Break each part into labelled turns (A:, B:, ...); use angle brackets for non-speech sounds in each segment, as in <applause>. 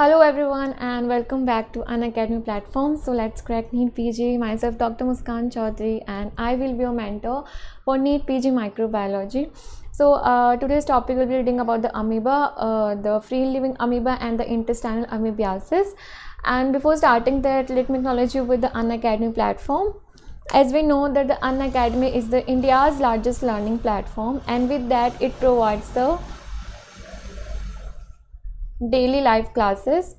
A: Hello everyone and welcome back to an academy platform. So let's crack NEET PG. Myself Dr. Muskan Chaudhary and I will be your mentor for NEET PG microbiology. So uh, today's topic will be reading about the amoeba, uh, the free living amoeba and the intestinal amoebiasis. And before starting that, let me acknowledge you with the Unacademy platform. As we know that the Unacademy is the India's largest learning platform and with that it provides the daily live classes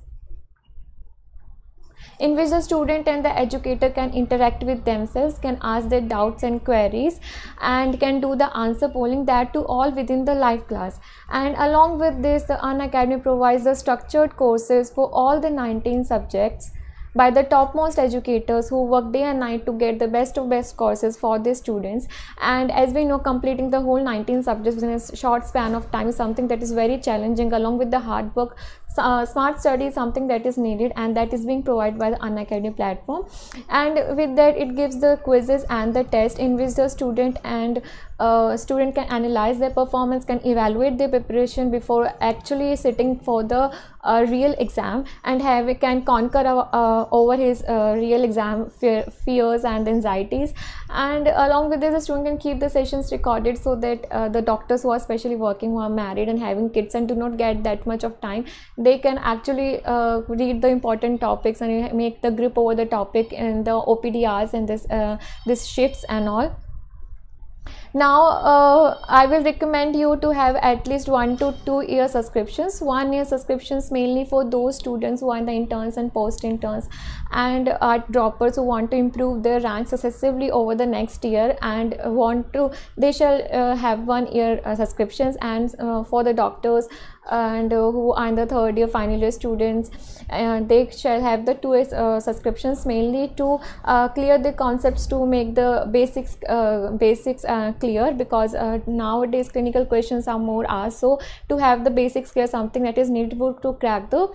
A: in which the student and the educator can interact with themselves can ask their doubts and queries and can do the answer polling that to all within the live class and along with this the unacademy provides the structured courses for all the 19 subjects by the topmost educators who work day and night to get the best of best courses for their students. And as we know, completing the whole 19 subjects in a short span of time is something that is very challenging along with the hard work uh, smart study is something that is needed and that is being provided by the unacademy platform and with that it gives the quizzes and the test in which the student and student can analyze their performance can evaluate their preparation before actually sitting for the uh, real exam and have can conquer uh, uh over his uh, real exam fear, fears and anxieties and along with this the student can keep the sessions recorded so that uh, the doctors who are especially working who are married and having kids and do not get that much of time they can actually read the important topics and make the grip over the topic in the opdrs and this this shifts and all now uh, i will recommend you to have at least one to two year subscriptions one year subscriptions mainly for those students who are the interns and post interns and droppers who want to improve their rank successively over the next year and want to they shall uh, have one year uh, subscriptions and uh, for the doctors and uh, who are in the third year final year students and they shall have the two uh, subscriptions mainly to uh, clear the concepts to make the basics basics clear because nowadays clinical questions are more asked so to have the basics clear something that is needed to crack the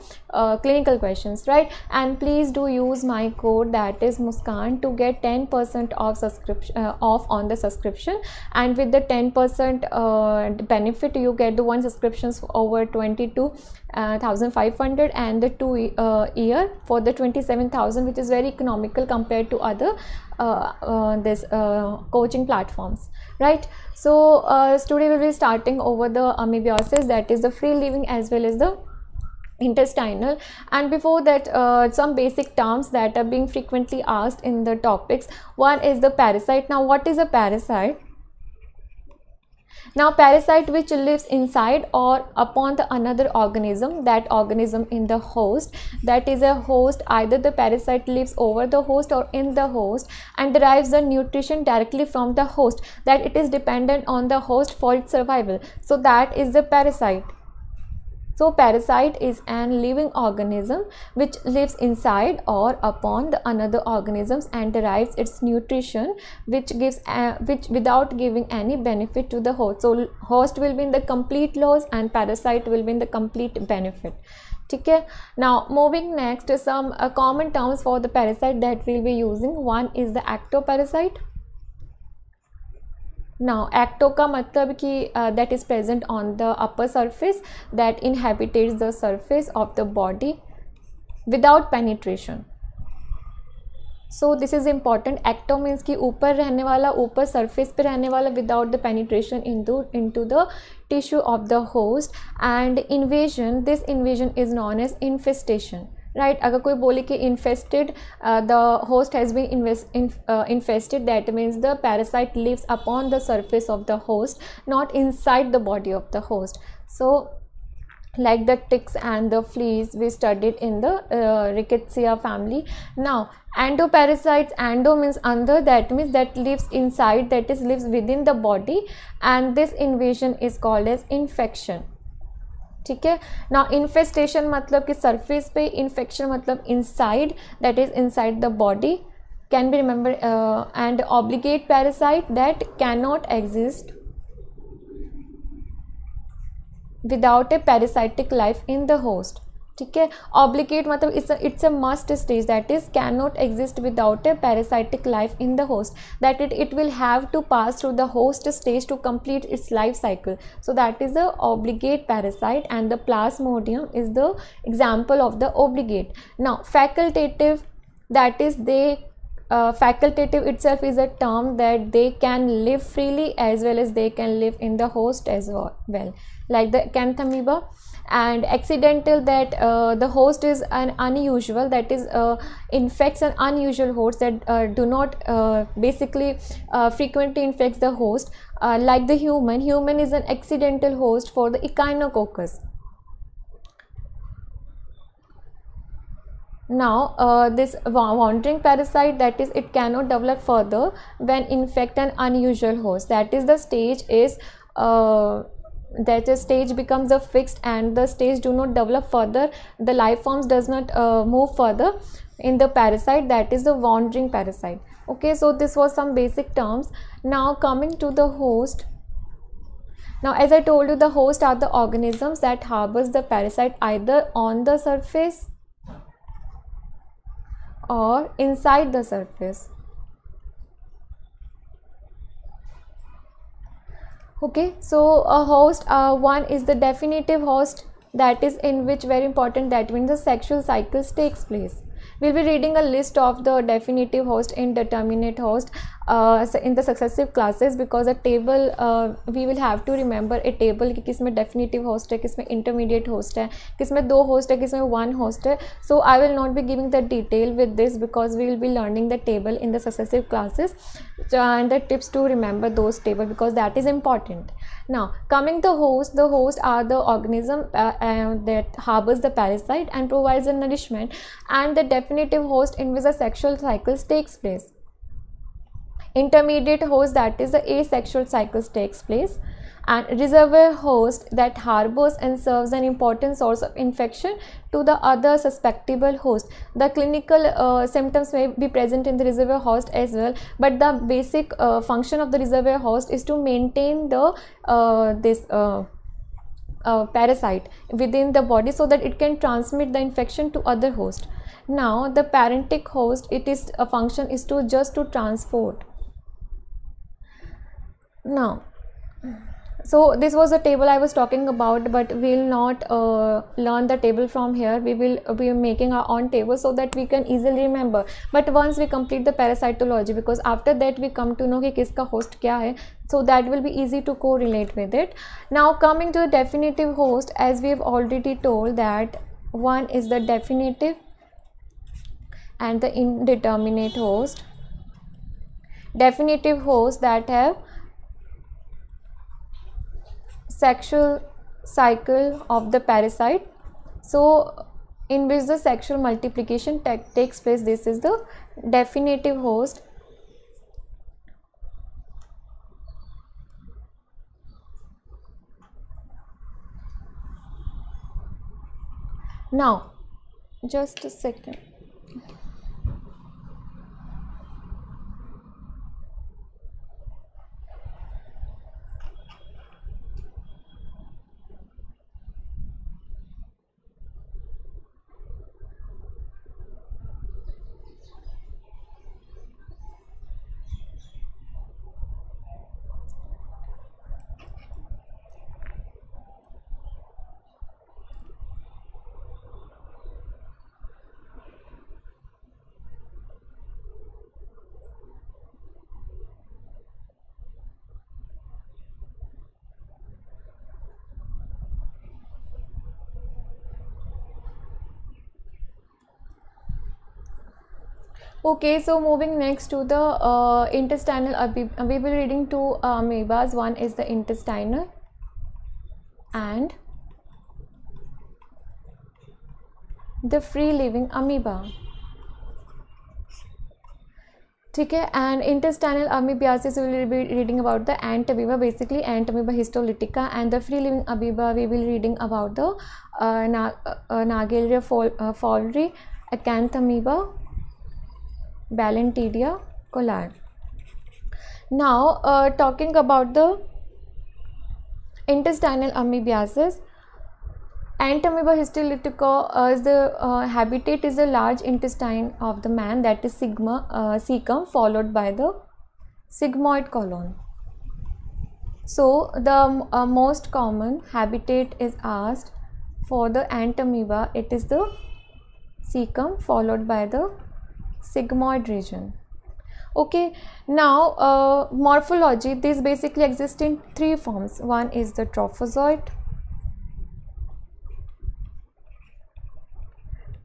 A: clinical questions right and please do use my code that is muskan to get 10% off subscription uh, off on the subscription and with the 10% uh, benefit you get the one subscriptions over over 22,500 uh, and the two uh, year for the 27,000 which is very economical compared to other uh, this coaching platforms right so today we'll be starting over the ameibiosis that is the free living as well as the intestinal and before that uh, some basic terms that are being frequently asked in the topics one is the parasite now what is a parasite now parasite which lives inside or upon the another organism, that organism in the host, that is a host, either the parasite lives over the host or in the host and derives the nutrition directly from the host, that it is dependent on the host for its survival. So that is the parasite. So parasite is an living organism which lives inside or upon the another organisms and derives its nutrition which gives uh, which without giving any benefit to the host. So host will be in the complete loss and parasite will be in the complete benefit. Now moving next to some uh, common terms for the parasite that we'll be using. One is the ectoparasite now ecto का मतलब कि that is present on the upper surface that inhabit the surface of the body without penetration so this is important ecto means कि ऊपर रहने वाला ऊपर surface पर रहने वाला without the penetration into into the tissue of the host and invasion this invasion is known as infestation right agar koi bole ki infested uh, the host has been invest, uh, infested that means the parasite lives upon the surface of the host not inside the body of the host so like the ticks and the fleas we studied in the uh, rickettsia family now endoparasites endo means under that means that lives inside that is lives within the body and this invasion is called as infection ठीक है ना infestation मतलब कि surface पे infection मतलब inside that is inside the body can be remember and obligate parasite that cannot exist without a parasitic life in the host ठीक है obligate मतलब it's it's a must stage that is cannot exist without a parasitic life in the host that it it will have to pass through complete its life cycle so that is the obligate parasite and the plasmodium is the example of the obligate now facultative that is they uh, facultative itself is a term that they can live freely as well as they can live in the host as well like the canthamoeba and accidental that uh, the host is an unusual that is uh, infects an unusual host that uh, do not uh, basically uh, frequently infects the host uh, like the human human is an accidental host for the echinococcus now uh, this wandering parasite that is it cannot develop further when infect an unusual host that is the stage is uh, that stage becomes a fixed and the stage do not develop further the life forms does not uh, move further in the parasite that is the wandering parasite okay so this was some basic terms now coming to the host now as i told you the host are the organisms that harbors the parasite either on the surface or inside the surface okay so a host uh, one is the definitive host that is in which very important that means the sexual cycles takes place we'll be reading a list of the definitive host indeterminate host uh, in the successive classes because a table uh, we will have to remember a table कि किस definitive host है किस intermediate host है किस में host है किस one host so I will not be giving the detail with this because we will be learning the table in the successive classes and the tips to remember those table because that is important now coming to host the host are the organism uh, uh, that harbors the parasite and provides the nourishment and the definitive host in which the sexual cycles takes place intermediate host that is the asexual cycle takes place and reservoir host that harbors and serves an important source of infection to the other susceptible host. The clinical uh, symptoms may be present in the reservoir host as well, but the basic uh, function of the reservoir host is to maintain the uh, this uh, uh, parasite within the body so that it can transmit the infection to other host. Now the parentic host, it is a function is to just to transport now so this was a table i was talking about but we'll not uh, learn the table from here we will be making our own table so that we can easily remember but once we complete the parasitology because after that we come to know ki kiska host kya hai so that will be easy to correlate with it now coming to the definitive host as we have already told that one is the definitive and the indeterminate host definitive host that have sexual cycle of the parasite so in which the sexual multiplication takes place this is the definitive host now just a second okay so moving next to the uh, intestinal we will be reading two uh, amoebas one is the intestinal and the free living amoeba okay and intestinal amoebiasis we will be reading about the ant basically ant histolytica and the free living amoeba we will be reading about the uh, na uh, uh nagelria uh, fowleri acanth Ballantidia collar. Now, uh, talking about the intestinal amoebiasis, Entamoeba histolytica uh, is the uh, habitat is the large intestine of the man that is sigma uh, cecum followed by the sigmoid colon. So the um, uh, most common habitat is asked for the entamoeba. It is the cecum followed by the sigmoid region okay now uh, morphology these basically exist in three forms one is the trophozoite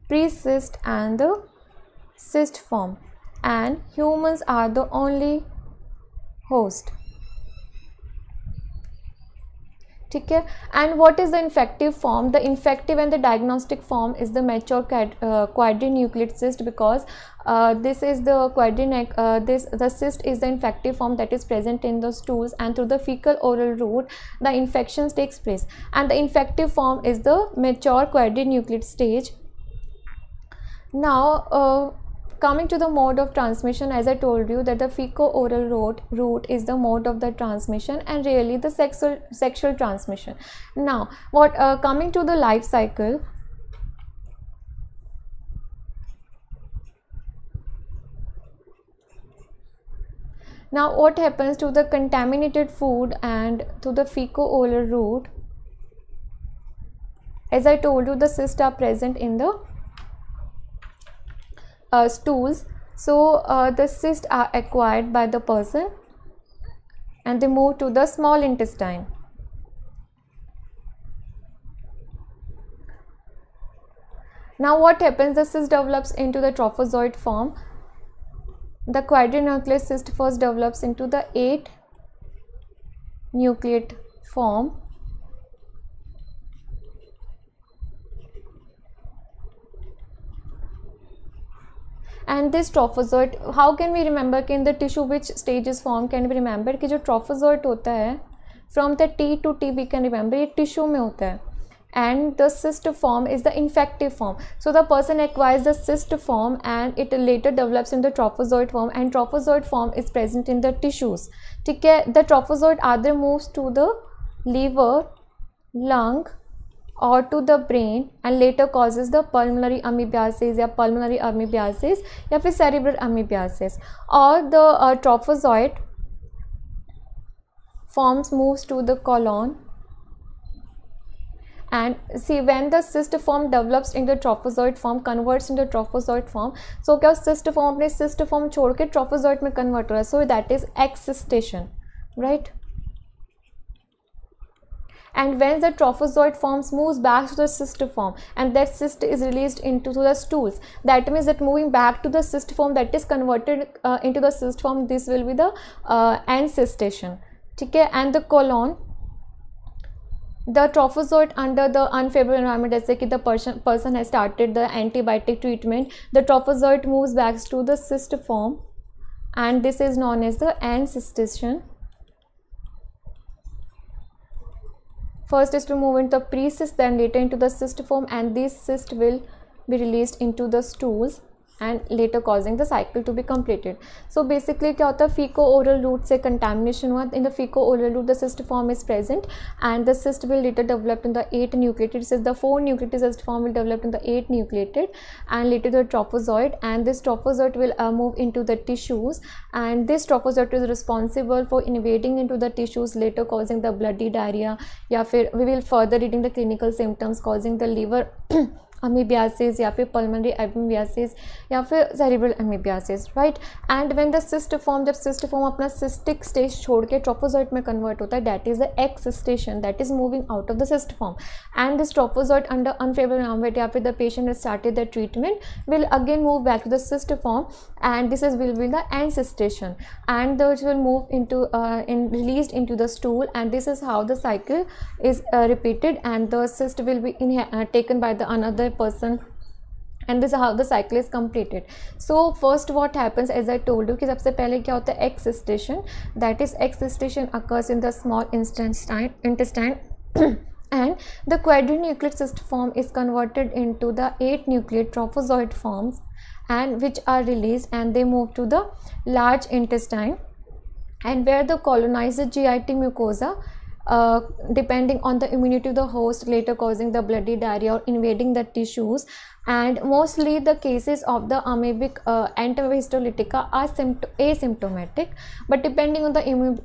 A: pre-cyst and the cyst form and humans are the only host And what is the infective form? The infective and the diagnostic form is the mature uh, quadri the cyst because uh, this is the quadri uh, this the cyst is the infective form that is present in the stools and through the fecal oral route the infections takes place and the infective form is the mature quadri quadrinucleate stage now uh, Coming to the mode of transmission, as I told you that the feco-oral route, route is the mode of the transmission and really the sexual, sexual transmission. Now, what uh, coming to the life cycle, Now what happens to the contaminated food and to the feco-oral route? As I told you, the cysts are present in the uh, stools so uh, the cysts are acquired by the person and they move to the small intestine now what happens the cyst develops into the trophozoid form the quadrinucleate cyst first develops into the eight nucleate form and this trophozoite how can we remember कि in the tissue which stage is form can we remember कि जो trophozoite होता है from the T to T we can remember ये tissue में होता है and the cyst form is the infective form so the person acquires the cyst form and it later develops in the trophozoite form and trophozoite form is present in the tissues ठीक है the trophozoite other moves to the liver lung or to the brain and later causes the pulmonary amebiasis or pulmonary amebiasis or cerebral amebiasis or the uh, trophozoite forms moves to the colon and see when the cyst form develops into trophozoite form converts into trophozoite form so क्या cyst form अपने cyst form chhod ke trophozoite में convert ho raha so that is excystation, right and when the trophozoite forms moves back to the cyst form and that cyst is released into the stools that means that moving back to the cyst form that is converted uh, into the cyst form this will be the uh, end cystation okay and the colon the trophozoite under the unfavorable environment let's say the person, person has started the antibiotic treatment the trophozoite moves back to the cyst form and this is known as the end cystation first is to move into the pre-cyst then later into the cyst form and this cyst will be released into the stools and later causing the cycle to be completed so basically kya hota feco oral route se contamination hua in the feco oral route the cyst form is present and the cyst will later develop in the eight nucleated cyst the four nucleated cyst form will develop in the eight nucleated and later the trophozoid and this trophozoid will uh, move into the tissues and this trophozoite is responsible for invading into the tissues later causing the bloody diarrhea yeah we will further reading the clinical symptoms causing the liver amoebiasis या फिर pulmonary amoebiasis या फिर cerebral amoebiasis right and when the cyst form जब cyst form अपना cystic stage छोड़ के trophozoite में convert होता है that is the ex excystation that is moving out of the cyst form and this trophozoite under unfavourable environment या फिर the patient is started the treatment will again move back to the cyst form and this is will be the and encystation and this will move into in released into the stool and this is how the cycle is repeated and the cyst will be taken by the another person and this is how the cycle is completed so first what happens as i told you सबसे पहले क्या होता है ex that that is excystation occurs in the small intestine and the cyst form is converted into the eight nucleate trophozoid forms and which are released and they move to the large intestine and where the colonizer GIT mucosa uh, depending on the immunity of the host later causing the bloody diarrhea or invading the tissues and mostly the cases of the amoebic uh, are asymptomatic but depending on the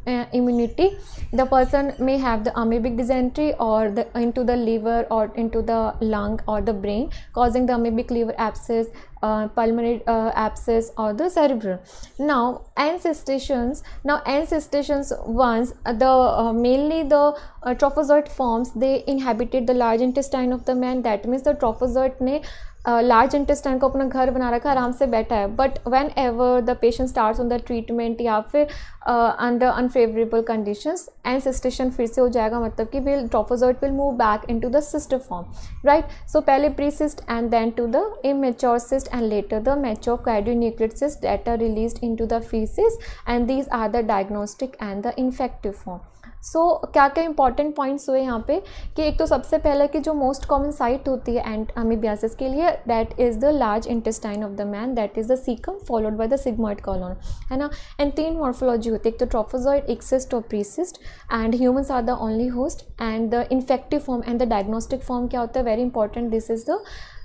A: uh, immunity the person may have the amoebic dysentery or the, into the liver or into the lung or the brain causing the amoebic liver abscess uh, pulmonary uh, abscess or the cerebrum now ancestations now ancestations once uh, the uh, mainly the uh, trophozoite forms they inhabited the large intestine of the man that means the trophozoite ne large intestine को अपना घर बना रखा आराम से बैठा है but whenever the patient start on the treatment या फिर under unfavourable condition encystation फिर से हो जाएगा मतलब कि will trophozoite will move back into the cyst form right so पहले pre and then to the immature cyst and later the mature quadrinucleate cyst that are release into the faeces and these are the diagnostic and the infective form so so, क्या क्या important points हुए यहाँ पे कि एक तो सबसे पहले कि जो मोस्ट कॉमन साइट होती है एंड अमीबियासिस के लिए that is the large intestine of the man that is the caecum followed by the sigmoid colon है ना एंड तीन मॉर्फोलॉजी होती है एक तो ट्रोफोजॉइड एक्सिस्ट और precyst and humans are the only host and the infective form and the diagnostic form क्या होता है very important this is the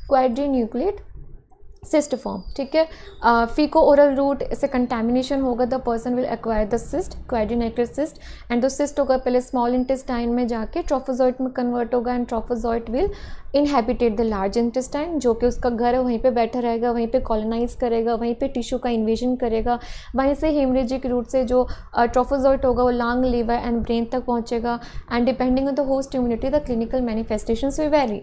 A: quadrinucleate cyst form ठीक है फीको ओरल रूट से कंटेमिनेशन होगा the person will acquire the cyst quadrinucleated cyst and the cyst होगा पहले small intestine में जाके ट्रोफोजॉइट में कन्वर्ट होगा and trophozoite will inhabit the large intestine जो कि उसका घर है वहीं पर बैठा रहेगा वहीं पर कॉलोनाइज करेगा वहीं पर टिश्यू का इन्वेजन करेगा वहीं से हेमरेजिक रूट से जो ट्रोफोजॉइट होगा वो लॉन्ग लीवर एंड ब्रेन तक पहुँचेगा and depending on the host immunity the clinical manifestation will vary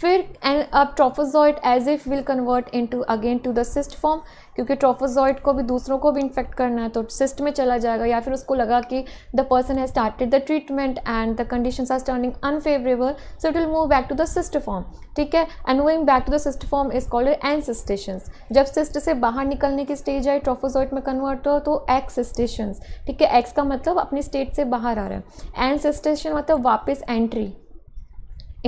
A: फिर एंड अब trophozoite as if will convert into again to the cyst form क्योंकि trophozoite को भी दूसरों को भी इन्फेक्ट करना है तो सिस्ट में चला जाएगा या फिर उसको लगा कि the person has started the treatment and the condition are turning unfavourable so it will move back to the cyst form ठीक है and moving back to the cyst form is called encystation जब cyst से बाहर निकलने की stage आई trophozoite में convert हो तो स्टेशन ठीक है एक्स का मतलब अपनी स्टेट से बाहर आ रहा है एनसिस्टेशन मतलब वापस entry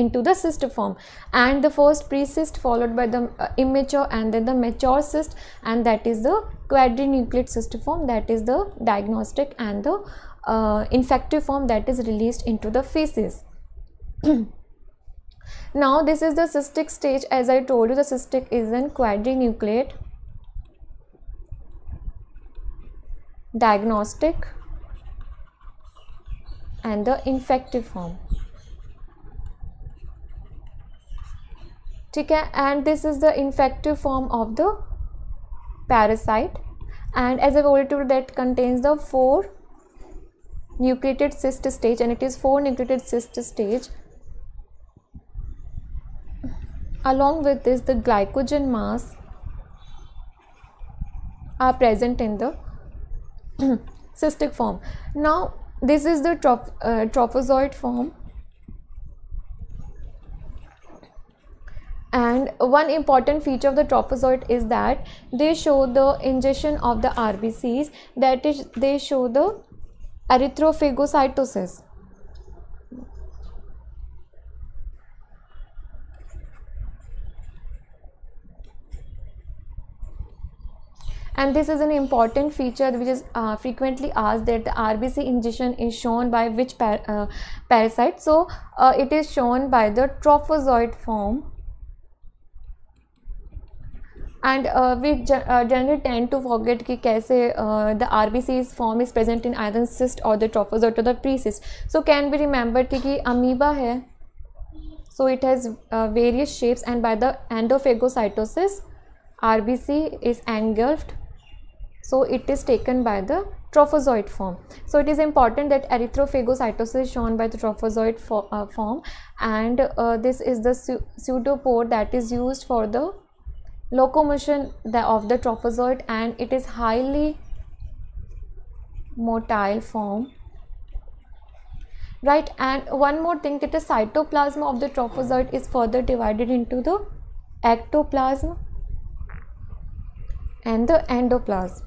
A: into the cyst form and the first pre-cyst followed by the uh, immature and then the mature cyst and that is the quadrinucleate cyst form that is the diagnostic and the uh, infective form that is released into the feces. <clears throat> now this is the cystic stage as I told you the cystic is in quadrinucleate diagnostic and the infective form. And this is the infective form of the parasite and as a whole already that contains the four nucleated cyst stage and it is four nucleated cyst stage along with this the glycogen mass are present in the <clears throat> cystic form now this is the uh, trop form and one important feature of the trophozoite is that they show the ingestion of the RBCs that is they show the erythrophagocytosis and this is an important feature which is uh, frequently asked that the RBC ingestion is shown by which par uh, parasite so uh, it is shown by the trophozoite form and uh, we uh, generally tend to forget ki kaise uh, the RBC's form is present in either cyst or the trophozoite or the precyst. So can be remembered that ki amoeba hai. So it has uh, various shapes and by the endophagocytosis, RBC is engulfed. So it is taken by the trophozoite form. So it is important that erythrophagocytosis is shown by the trophozoite uh, form and uh, this is the su pseudopore that is used for the locomotion of the trophozoite and it is highly motile form right and one more thing that the cytoplasm of the trophozoite is further divided into the ectoplasm and the endoplasm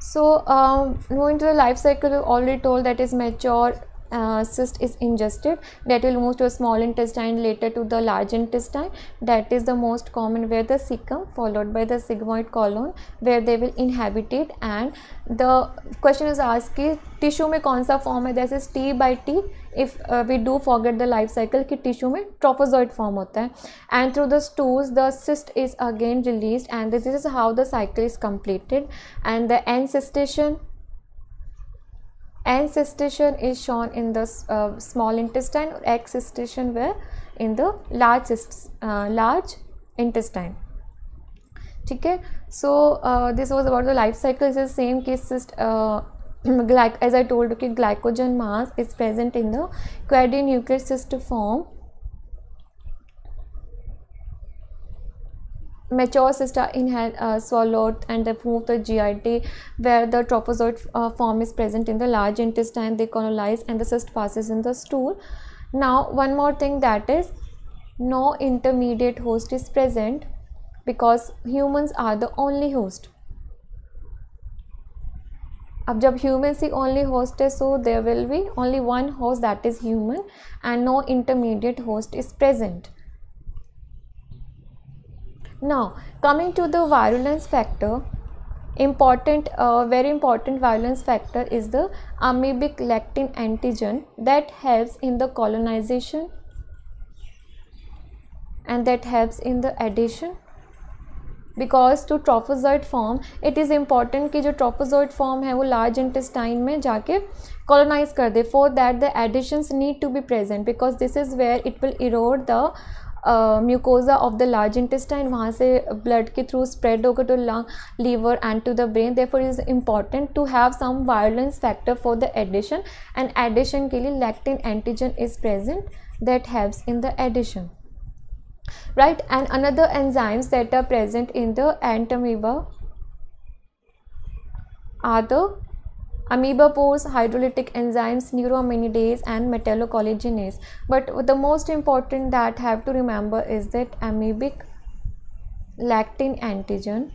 A: so um, going to the life cycle we already told that is mature uh, cyst is ingested that will move to small intestine later to the large intestine that is the most common where the cecum followed by the sigmoid colon where they will inhabit it and the question is asked Is tissue mein kaun sa form hai that is T by T if uh, we do forget the life cycle ki tissue mein trophozoite form hota hai and through the stools the cyst is again released and this is how the cycle is completed and the end cystation n cestation is shown in the uh, small intestine Excretion cestation where in the large uh, large intestine okay so uh, this was about the life cycle. is the same case <clears throat> as i told you glycogen mass is present in the quadrinucleus cyst form mature sister in uh, swallowed and remove the GIT where the trophozoite uh, form is present in the large intestine they colonize and the cyst passes in the stool now one more thing that is no intermediate host is present because humans are the only host अब जब humans सी only host है so there will be only one host that is human, and no intermediate host is present now coming to the virulence factor important uh, very important virulence factor is the amoebic lectin antigen that helps in the colonization and that helps in the addition because to trophozoid form it is important ki jo trophozoid form hai wo large intestine mein colonize kar de that the additions need to be present because this is where it will erode the mucosa of the large intestine वहाँ से blood के through spread होकर to lung liver and to the brain for is important to have some virulence factor for the adhesion and adhesion के लिए lectin antigen is present that haves in the adhesion right and another enzymes that are present in the entamoeba are the amoeba pores, hydrolytic enzymes, neuroaminidase and metallocollagenase. But the most important that have to remember is that amoebic lactin antigen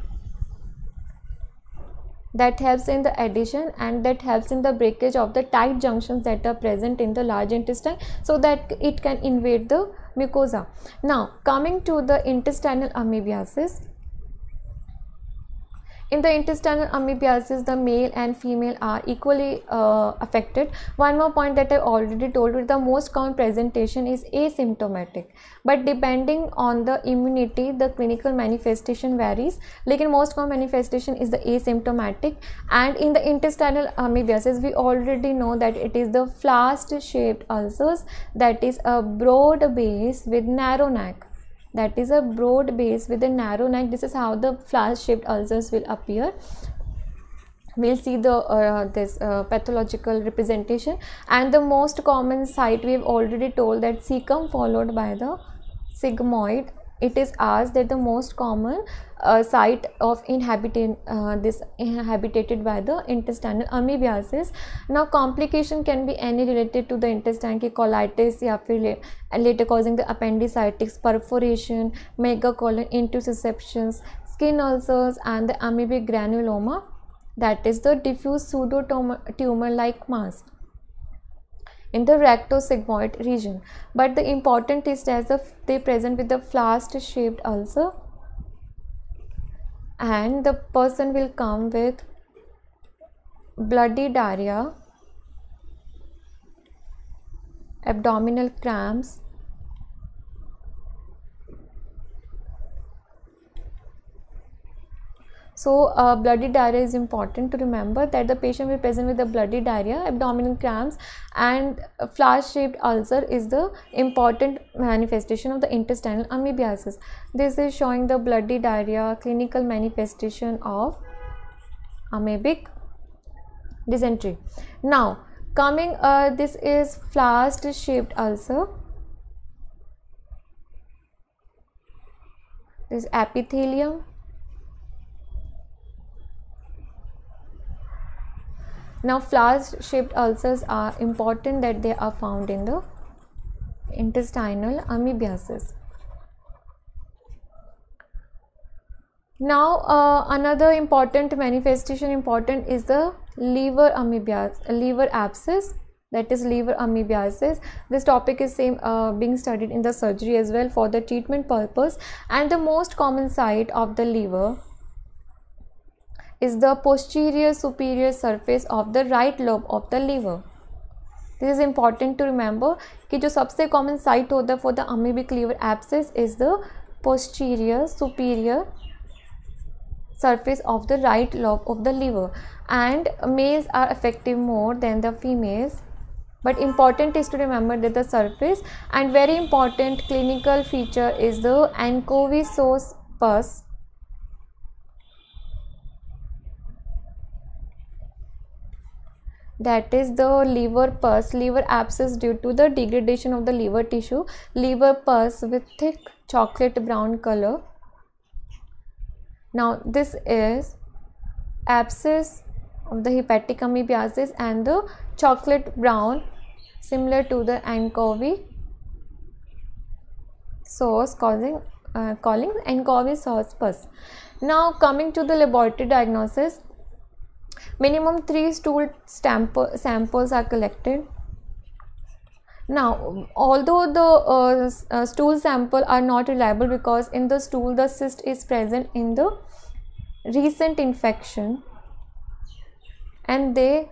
A: that helps in the addition and that helps in the breakage of the tight junctions that are present in the large intestine so that it can invade the mucosa. Now coming to the intestinal amoebiasis, in the intestinal amoebiasis, the male and female are equally uh, affected. One more point that I already told you, the most common presentation is asymptomatic. But depending on the immunity, the clinical manifestation varies. Like in most common manifestation is the asymptomatic. And in the intestinal amoebiasis, we already know that it is the flask shaped ulcers that is a broad base with narrow neck that is a broad base with a narrow neck this is how the flower shaped ulcers will appear we'll see the uh, this uh, pathological representation and the most common site we've already told that cecum followed by the sigmoid it is asked that the most common uh, site of inhabited uh, this inhabited by the intestinal amoebiasis. now complication can be any related to the intestine colitis ya later causing the appendicitis perforation megacolon intussusceptions skin ulcers and the amoebic granuloma that is the diffuse pseudotumor tumor like mass in the rectosigmoid region but the important is that they present with the flask shaped ulcer and the person will come with bloody diarrhea abdominal cramps So, uh, bloody diarrhea is important to remember that the patient will present with a bloody diarrhea, abdominal cramps, and flash shaped ulcer is the important manifestation of the intestinal amebiasis. This is showing the bloody diarrhea clinical manifestation of amoebic dysentery. Now, coming, uh, this is flask shaped ulcer. This epithelium now flowers shaped ulcers are important that they are found in the intestinal amebiasis now uh, another important manifestation important is the liver amoebiasis liver abscess that is liver amebiasis this topic is same uh, being studied in the surgery as well for the treatment purpose and the most common site of the liver is the posterior superior surface of the right lobe of the liver. This is important to remember कि जो सबसे common site होता for the amoebic liver abscess is the posterior superior surface of the right lobe of the liver and males are effective more than the females but important is to remember that the surface and very important clinical feature is the source pus that is the liver pus liver abscess due to the degradation of the liver tissue liver pus with thick chocolate brown color now this is abscess of the hepatic amebiasis and the chocolate brown similar to the anchovy source causing uh, calling anchovy source pus. Now coming to the laboratory diagnosis, Minimum three stool samples are collected. Now, although the uh, uh, stool sample are not reliable because in the stool the cyst is present in the recent infection and they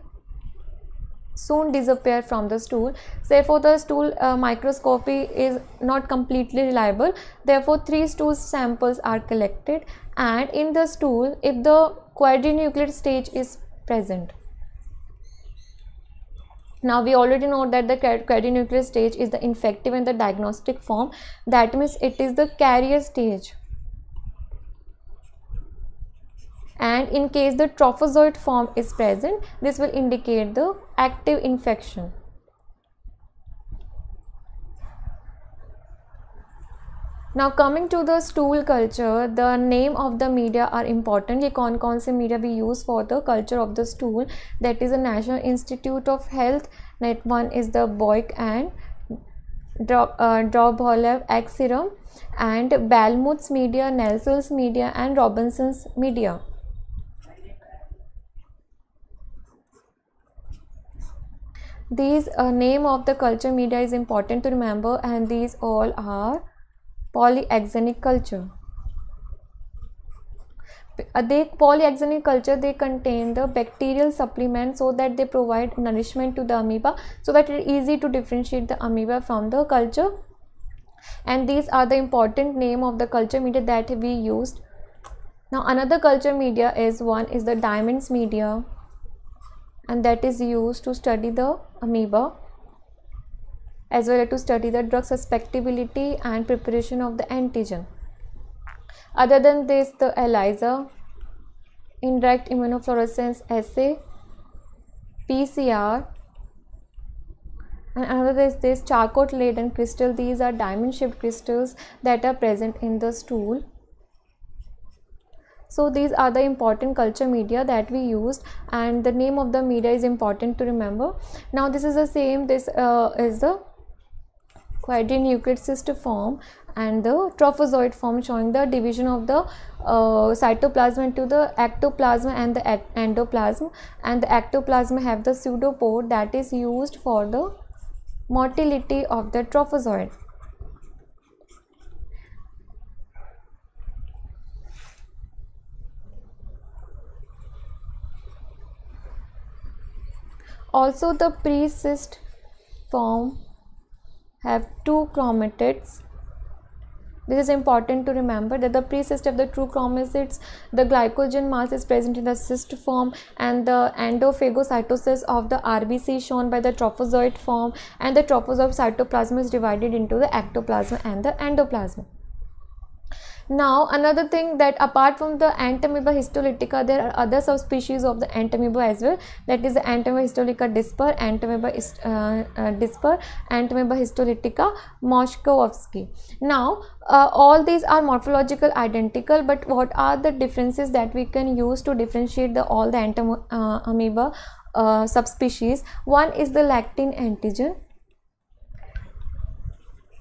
A: soon disappear from the stool. Therefore, the stool uh, microscopy is not completely reliable. Therefore, three stool samples are collected and in the stool, if the quadrinucleate stage is present. Now we already know that the quadrinucleate stage is the infective and the diagnostic form that means it is the carrier stage and in case the trophozoite form is present this will indicate the active infection Now coming to the stool culture, the name of the media are important. Ye kaun kaun media we use for the culture of the stool. That is the National Institute of Health. That one is the Boyk and uh, Drobholev uh, serum and Balmut's media, Nelson's media and Robinson's media. These uh, name of the culture media is important to remember and these all are polyaxenic culture uh, they polyaxenic culture they contain the bacterial supplement so that they provide nourishment to the amoeba so that it is easy to differentiate the amoeba from the culture and these are the important name of the culture media that we used now another culture media is one is the diamonds media and that is used to study the amoeba as well as to study the drug susceptibility and preparation of the antigen. Other than this, the ELISA, indirect immunofluorescence assay, PCR, and another is this charcoal laden crystal. These are diamond shaped crystals that are present in the stool. So these are the important culture media that we used and the name of the media is important to remember. Now this is the same, this uh, is the quadrinucleate cyst form and the trophozoid form showing the division of the uh, cytoplasm into the ectoplasm and the endoplasm and the ectoplasm have the pseudopore that is used for the motility of the trophozoid. Also the precyst form have two chromatids this is important to remember that the pre-cyst of the true chromatids, the glycogen mass is present in the cyst form and the endophagocytosis of the RBC shown by the trophozoite form and the trophozoite cytoplasm is divided into the ectoplasm and the endoplasm. Now another thing that apart from the Entamoeba histolytica there are other subspecies of the Entamoeba as well that is the Entamoeba histolytica disper, Entamoeba uh, uh, disper, Entamoeba histolytica moshkovsky. Now uh, all these are morphological identical but what are the differences that we can use to differentiate the all the Entamoeba uh, uh, subspecies. One is the lactin antigen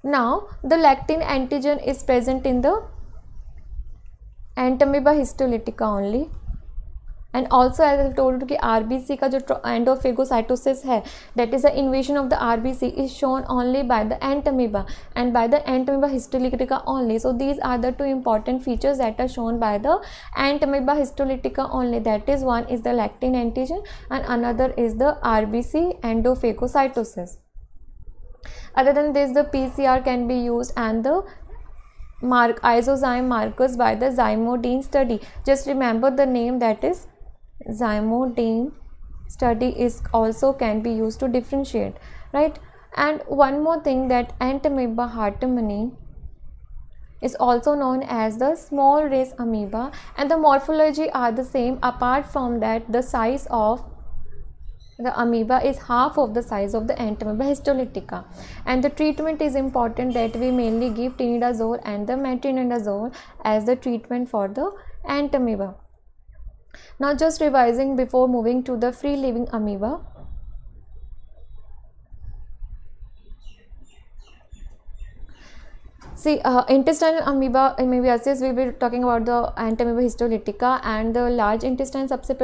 A: now the lactin antigen is present in the and histolytica only and also as I'll told कि R B C का जो end of phagocytosis है that is the invasion of the R B C is shown only by the Entamoeba and by the Entamoeba histolytica only so these are the two important features that are shown by the Entamoeba histolytica only that is one is the lectin antigen and another is the R B C endophagocytosis this the P C R can be use and the mark isozyme markers by the zymodine study just remember the name that is zymodine study is also can be used to differentiate right and one more thing that entamoeba hartmanni is also known as the small race amoeba and the morphology are the same apart from that the size of the amoeba is half of the size of the entamoeba histolytica and the treatment is important that we mainly give tinidazole and the metronidazole as the treatment for the entamoeba now just revising before moving to the free living amoeba See, uh, intestinal amoeba uh, amoebiasis, we will be talking about the Entamoeba histolytica and the large intestine सबसे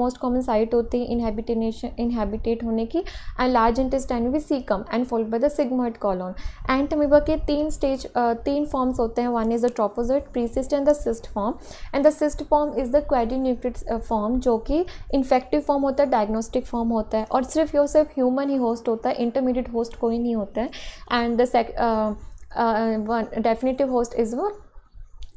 A: most common site होती है इनहेबिटेशन इनहेबिटेट होने की and large intestine में भी caecum and followed by the sigmoid colon Entamoeba के तीन stage uh, तीन फॉर्म्स होते हैं one is the trophozoite precyst and the cyst form and the cyst form is the quadrinucleate form जो कि infective form होता है डायग्नोस्टिक फॉर्म होता है और सिर्फ यो सिर्फ ह्यूमन ही होस्ट होता है इंटरमीडिएट होस्ट कोई नहीं होता है and the uh, one definitive host is the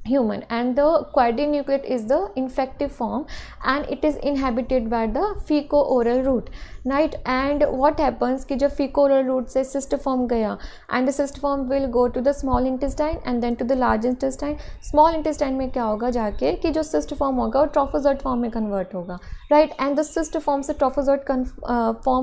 A: human and the quadrinucleate is the infective form and it is inhabited by the feco oral route. Right and what happens कि जब faeco oral route से cyst form गया and the cyst form will go to the small intestine and then to the large intestine small intestine में क्या होगा जाके कि जो सिस्ट फॉर्म होगा वो ट्रोफोजर्ट फॉर्म में कन्वर्ट होगा right and the cyst form से ट्रोफोजर्ट फॉर्म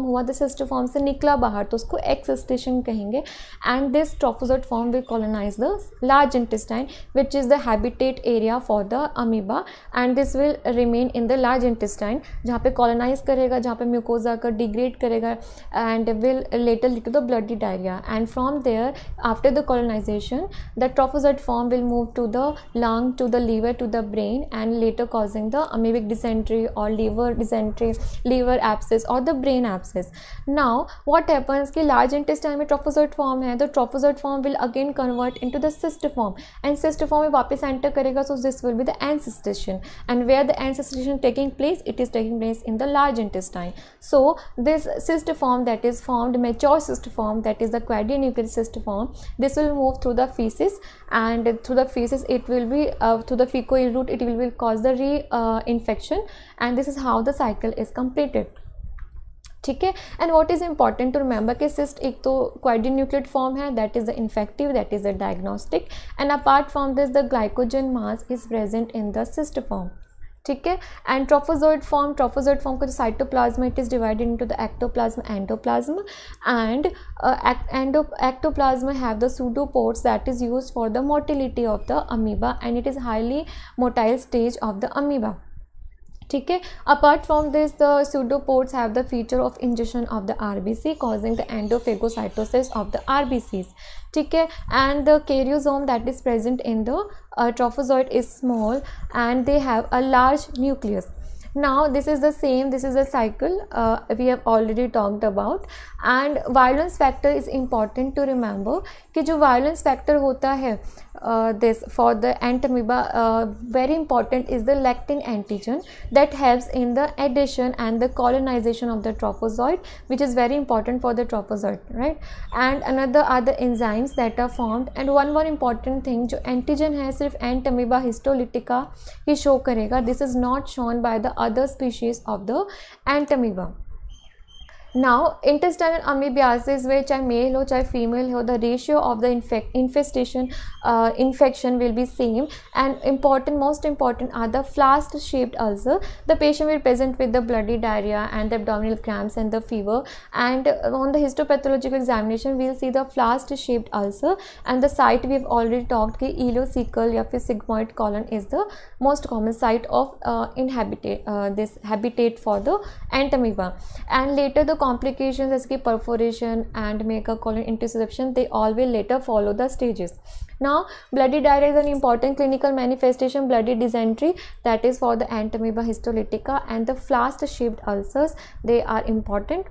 A: uh, हुआ द सिस्ट फॉर्म से निकला बाहर तो उसको एक्सस्टेशन कहेंगे and this trophozoite form will colonise the large intestine which is the habitat area for the amoeba and this will remain in the large intestine जहाँ पे colonise करेगा जहाँ पे म्यूकोजा कर आपका डिग्रेड करेगा and will later lead to bloody diarrhoea and from there after the colonisation the trophozoite form will move to the lung to the liver to the brain and later causing the amoebic dysentery और liver dysentery liver abscess और the brain abscess now what happens कि large intestine में trophozoite form है तो trophozoite form will again convert into the cyst form and cyst form में वापस enter करेगा so this will be the encystation and way the encystation taking place it is taking place in the large intestine so this cyst form that is formed mature cyst form that is the quadrinuclear cyst form this will move through the feces and through the feces it will be uh, through the fecal route it will, will cause the re-infection uh, and this is how the cycle is completed ठीक है and what is important to remember कि cyst एक तो quadrinucleate form है that is the infective that is the diagnostic and apart from this the glycogen mass is present in the cyst form ठीक है and trophozoite form trophozoite form का जो cytoplasm it is divided into the ectoplasm endoplasm and endo ectoplasm have the pseudopods that is use for the motility of the amoeba and it is highly motile stage of the amoeba ठीक है apart from this the pseudopods have the feature of ingestion of the rbc causing the endophagocytosis of the rbcs ठीक है and the karyosome that is present in the uh, trophozoite is small and they have a large nucleus now this is the same this is a cycle uh, we have already talked about and violence factor is important to remember कि जो violence factor होता है Uh, this for the entamoeba uh, very important is the lectin antigen that helps in the addition and the colonization of the trophozoite which is very important for the trophozoite right and another are the enzymes that are formed and one more important thing जो antigen has if entamoeba histolytica he show करेगा this is not shown by the other species of the entamoeba now, intestinal amoebiasis, where चाहे male or चाहे female the ratio of the infect, infestation uh, infection will be same. And important, most important are the flask-shaped ulcer. The patient will present with the bloody diarrhea and the abdominal cramps and the fever. And on the histopathological examination, we'll see the flask-shaped ulcer. And the site we've already talked the ileocecal or फिर sigmoid colon is the most common site of uh, inhabitate uh, this habitat for the entamoeba. And later the complications as perforation and colon intussusception. they all will later follow the stages now bloody diarrhea is an important clinical manifestation bloody dysentery that is for the entamoeba histolytica and the flask shaped ulcers they are important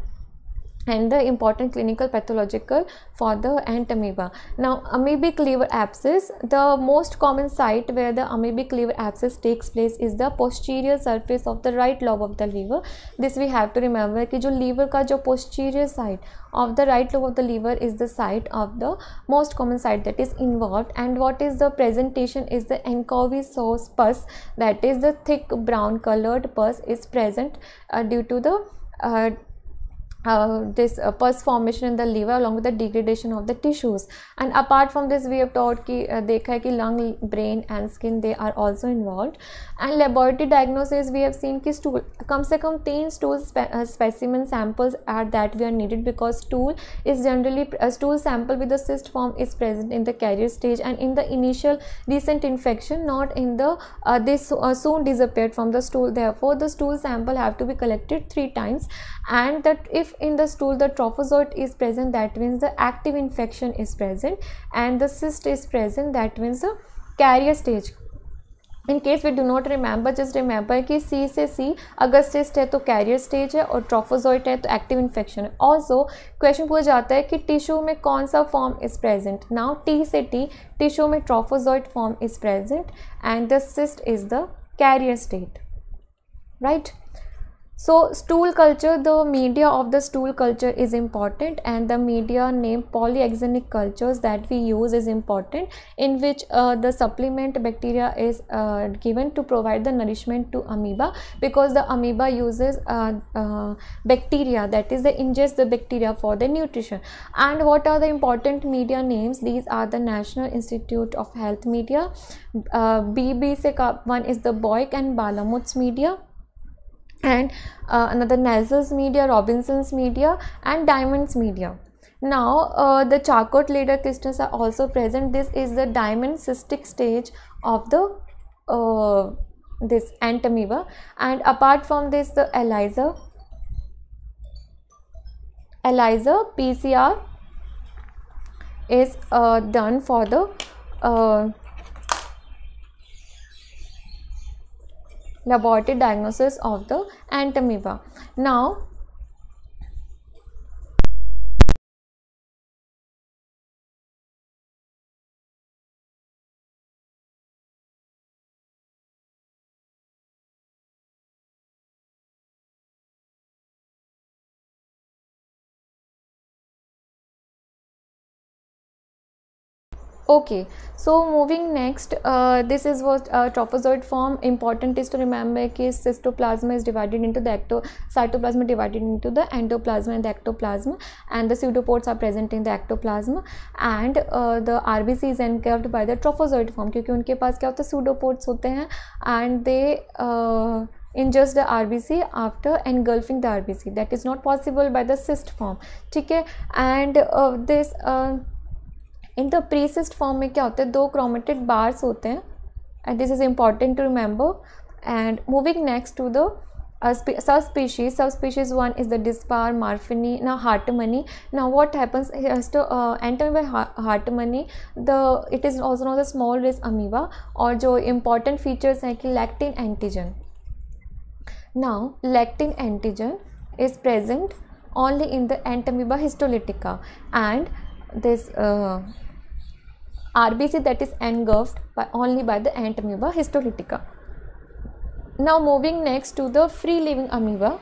A: and the important clinical pathological for the amoeba. Now amoebic liver abscess, the most common site where the amoebic liver abscess takes place is the posterior surface of the right lobe of the liver. This we have to remember that the liver का posterior side of the right lobe of the liver is the site of the most common site that is involved and what is the presentation is the source pus that is the thick brown colored pus is present uh, due to the uh, uh, this uh, pus formation in the liver along with the degradation of the tissues and apart from this we have taught ki uh, dekha hai ki lung brain and skin they are also involved and laboratory diagnosis we have seen ki stool kam se kam teen stool spe uh, specimen samples are that we are needed because stool is generally a uh, stool sample with the cyst form is present in the carrier stage and in the initial recent infection not in the uh, they uh, soon disappeared from the stool therefore the stool sample have to be collected three times and that if if in the stool the trophozoite is present that means the active infection is present and the cyst is present that means the carrier stage in case we do not remember just remember ki c se c august cyst hai to carrier stage hai aur trophozoite hai to active infection also question pucha jata ki tissue mein kaun form is present now t se t tissue mein trophozoite form is present and the cyst is the carrier stage, right so stool culture, the media of the stool culture is important and the media name polyexenic cultures that we use is important in which uh, the supplement bacteria is uh, given to provide the nourishment to amoeba because the amoeba uses uh, uh bacteria that is they ingest the bacteria for the nutrition. And what are the important media names? These are the National Institute of Health Media, BB uh, one is the Boyk and Balamuts media and uh, another Nelson's Media, Robinson's Media, and Diamonds Media. Now, uh, the Charcot Later crystals are also present. This is the diamond cystic stage of the uh, this Antameba, and apart from this, the ELISA, ELISA PCR is uh, done for the uh, Laboratory diagnosis of the Entamoeba. Now, okay so moving next uh, this is what uh, trophozoite form important is to remember ki cystoplasm is divided into the ecto cytoplasm divided into the endoplasm and the ectoplasm and the pseudopods are present in the ectoplasm and uh, the rbc is encurved by the trophozoite form kyunki unke paas kya hota hai pseudopods hote hain and they uh, in just the RBC after engulfing the RBC that is not possible by the cyst form ठीक है and uh, this uh, in the precyst form में क्या होता है दो chromatoid bars होते हैं and this is important to remember and moving next to the sub species sub species one is the dispar मार्फिनी ना हार्ट मनी ना what happens enter hartmanni the it is also known the small race amoeba और जो important features हैं कि lectin antigen now lectin antigen is present only in the Entamoeba histolytica and this RBC that is engulfed by only by the ant amoeba histolytica. Now moving next to the free living amoeba.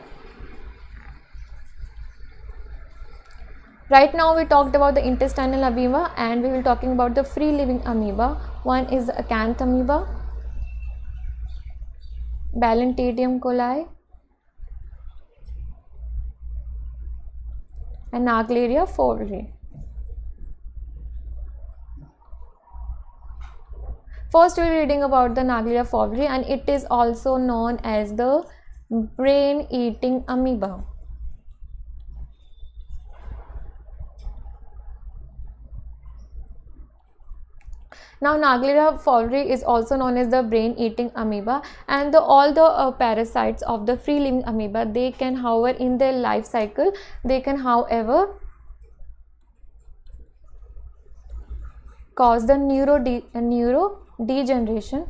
A: Right now we talked about the intestinal amoeba and we will talking about the free living amoeba. One is the acanth amoeba, coli, and Naglaria fowleri. First, are reading about the Naglilia fowleri and it is also known as the brain-eating amoeba. Now, Naglira fowleri is also known as the brain-eating amoeba and the, all the uh, parasites of the free-living amoeba, they can however in their life cycle, they can however cause the neuro, uh, neuro degeneration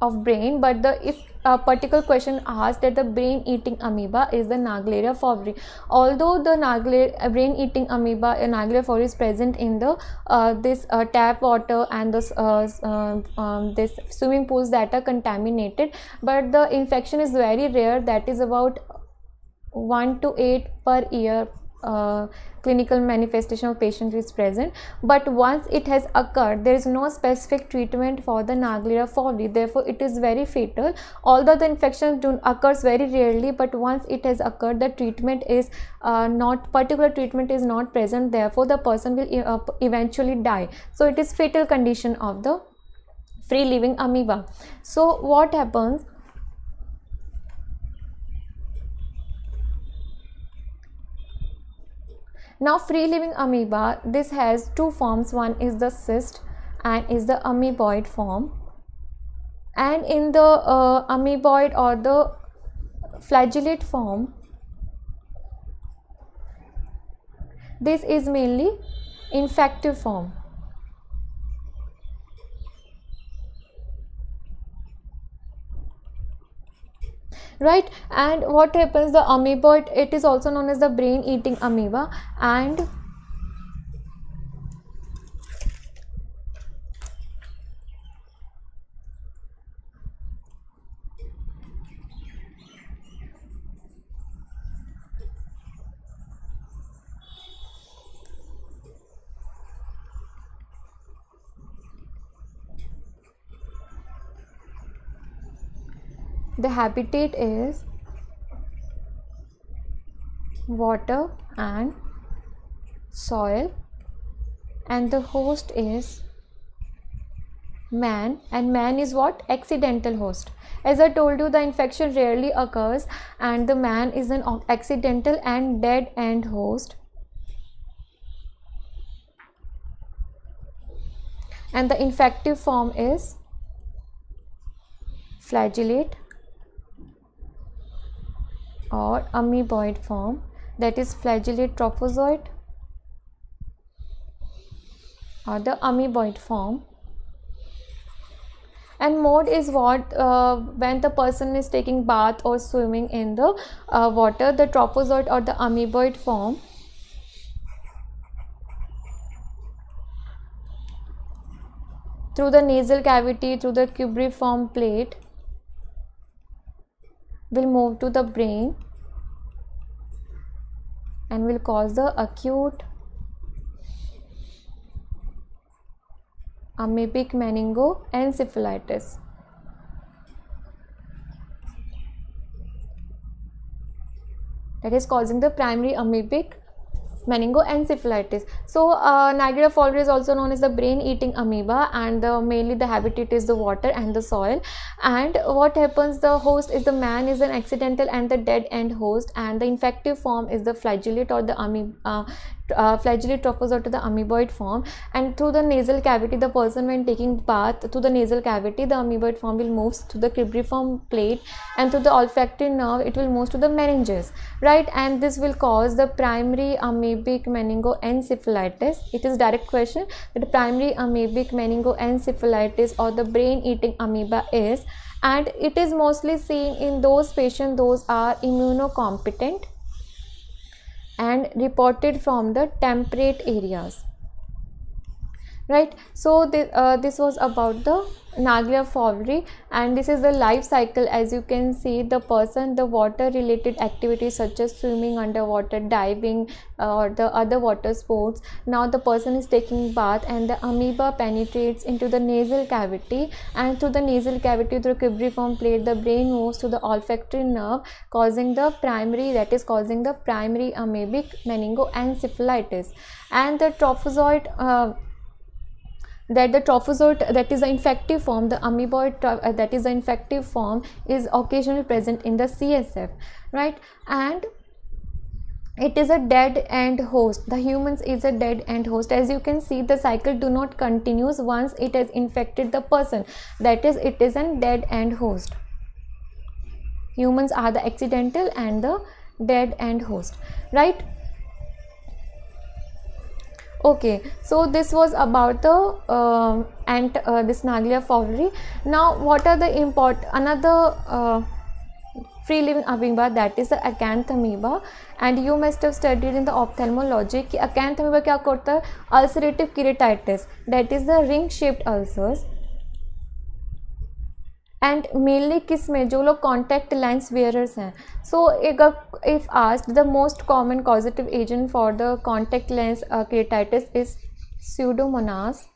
A: of brain but the if a particular question asked that the brain eating amoeba is the naglaria fowleri. although the naglaria brain eating amoeba in uh, naglaria fovri is present in the uh, this uh, tap water and this uh, uh, um, this swimming pools that are contaminated but the infection is very rare that is about 1 to 8 per year uh, clinical manifestation of patient is present but once it has occurred there is no specific treatment for the naglira foli therefore it is very fatal although the infection do, occurs very rarely but once it has occurred the treatment is uh, not particular treatment is not present therefore the person will e uh, eventually die so it is fatal condition of the free living amoeba so what happens Now free living amoeba, this has two forms. One is the cyst and is the amoeboid form. And in the uh, amoeboid or the flagellate form, this is mainly infective form. right and what happens the amoeboid it is also known as the brain eating amoeba and the habitat is water and soil and the host is man and man is what accidental host as i told you the infection rarely occurs and the man is an accidental and dead end host and the infective form is flagellate or amoeboid form that is flagellate trophozoid or the amoeboid form and mode is what uh, when the person is taking bath or swimming in the uh, water the trophozoid or the amoeboid form through the nasal cavity through the cubriform plate will move to the brain and will cause the acute amoebic meningoencephalitis. That is causing the primary amoebic meningoencephalitis. So uh, Niagara fall is also known as the brain eating amoeba and the, mainly the habitat is the water and the soil and what happens the host is the man is an accidental and the dead end host and the infective form is the flagellate or the amoeba, uh, uh, flagellate topos to the amoeboid form and through the nasal cavity the person when taking bath through the nasal cavity the amoeboid form will move to the cribriform plate and through the olfactory nerve it will move to the meninges right and this will cause the primary amoebic meningoencephalitis it is direct question that primary amoebic meningoencephalitis or the brain eating amoeba is and it is mostly seen in those patients those are immunocompetent and reported from the temperate areas right so this, uh, this was about the Nagra fowleri, and this is the life cycle as you can see the person the water related activities such as swimming underwater diving uh, or the other water sports now the person is taking bath and the amoeba penetrates into the nasal cavity and through the nasal cavity through cribriform plate the brain moves to the olfactory nerve causing the primary that is causing the primary amoebic meningoencephalitis and the trophozoite uh, that the trophozoite that is the infective form the amoeboid uh, that is the infective form is occasionally present in the CSF right and it is a dead end host the humans is a dead end host as you can see the cycle do not continues once it has infected the person that is it is a dead end host humans are the accidental and the dead end host right okay so this was about the uh, ant uh, this naglia fowleri. now what are the import another uh, free living amoeba that is the acanth amoeba and you must have studied in the ophthalmology ki acanth amoeba kya karta hai ulcerative keratitis that is the ring shaped ulcers and mainly किस में जो लोग contact lens wearers हैं so if asked the most common positive agent for the contact lens keratitis is Pseudomonas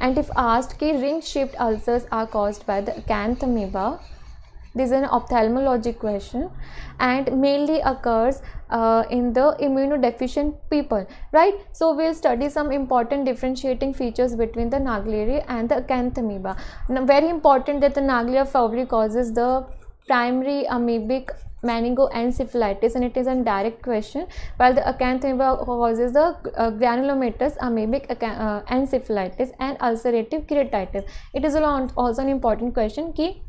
A: and if asked की ring shaped ulcers are caused by the Acanthamoeba this is an ophthalmologic question and mainly occurs uh, in the immunodeficient people right so we'll study some important differentiating features between the nagliary and the acanthamoeba now, very important that the nagliary probably causes the primary amoebic meningoencephalitis and it is a direct question while the acanthamoeba causes the uh, granulomatous amoebic uh, encephalitis and ulcerative keratitis it is also an important question ki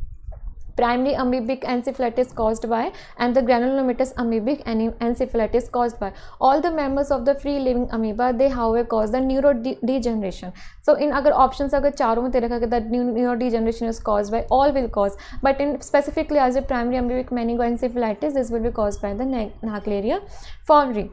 A: primary amoebic encephalitis caused by and the granulomatous amoebic encephalitis caused by all the members of the free living amoeba they however cause the neurodegeneration so in agar options agar charon mein rakha that neurodegeneration is caused by all will cause but in specifically as a primary amoebic meningoencephalitis this will be caused by the naclearia fowleri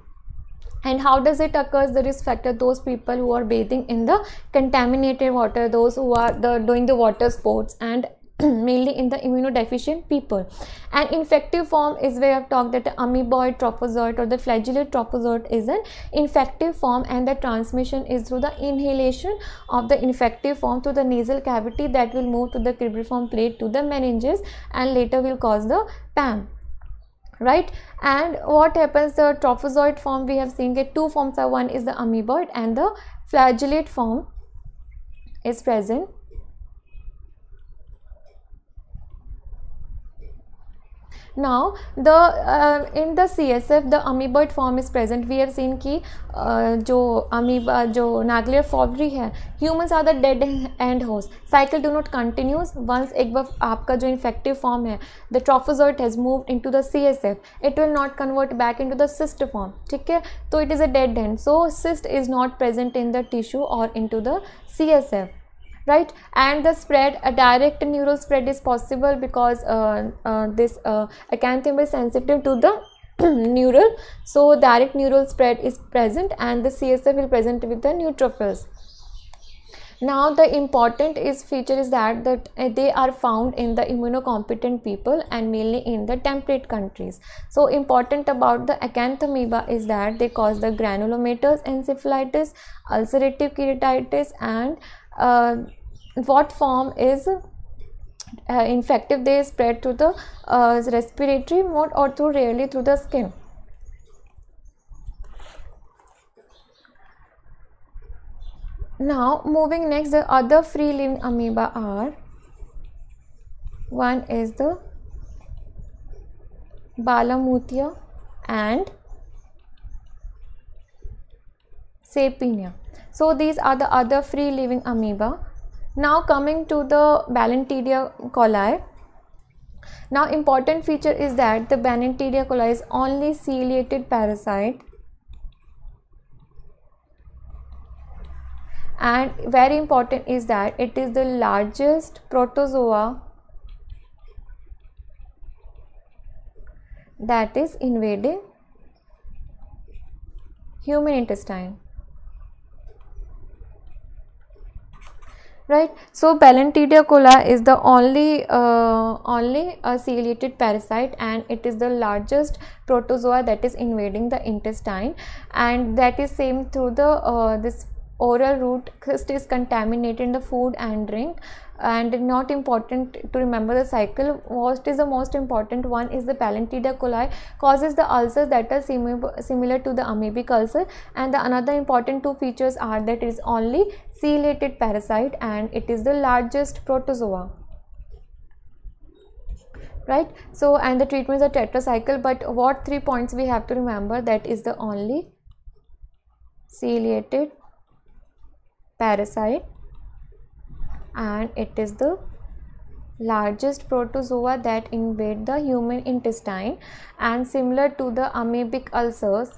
A: and how does it occurs the risk factor those people who are bathing in the contaminated water those who are the, doing the water sports and <clears throat> mainly in the immunodeficient people and infective form is where i've talked that the amoeboid trophozoite or the flagellate trophozoite is an infective form and the transmission is through the inhalation of the infective form through the nasal cavity that will move to the cribriform plate to the meninges and later will cause the pam right and what happens the trophozoite form we have seen that two forms are one is the amoeboid and the flagellate form is present Now, the uh, in the CSF the amoeboid form is present. We have seen कि uh, जो amoeba जो naglier fowleri है humans are the dead end host. Cycle do not continues once एक बार आपका जो infective form है the trophozoite has moved into the CSF. It will not convert back into the cyst form. ठीक है तो it is a dead end. So cyst is not present in the tissue or into the CSF. right and the spread a direct neural spread is possible because uh, uh, this uh, is sensitive to the <clears throat> neural so direct neural spread is present and the csf is present with the neutrophils now the important is feature is that that uh, they are found in the immunocompetent people and mainly in the temperate countries so important about the acanthamoeba is that they cause the granulomatous encephalitis ulcerative keratitis and uh, what form is uh, infective they spread to the uh, respiratory mode or through rarely through the skin now moving next the other free living amoeba are one is the balamutia and sapinia so these are the other free living amoeba now coming to the Balantidia coli. Now important feature is that the Balantidia coli is only ciliated parasite and very important is that it is the largest protozoa that is invading human intestine. right so palantidia cola is the only uh, only a uh, ciliated parasite and it is the largest protozoa that is invading the intestine and that is same through the uh, this oral route is contaminated in the food and drink and not important to remember the cycle what is the most important one is the palantida coli causes the ulcers that are simi similar to the amoebic ulcer and the another important two features are that is only ciliated parasite and it is the largest protozoa right so and the treatments are tetracycle but what three points we have to remember that is the only ciliated parasite and it is the largest protozoa that invade the human intestine and similar to the amoebic ulcers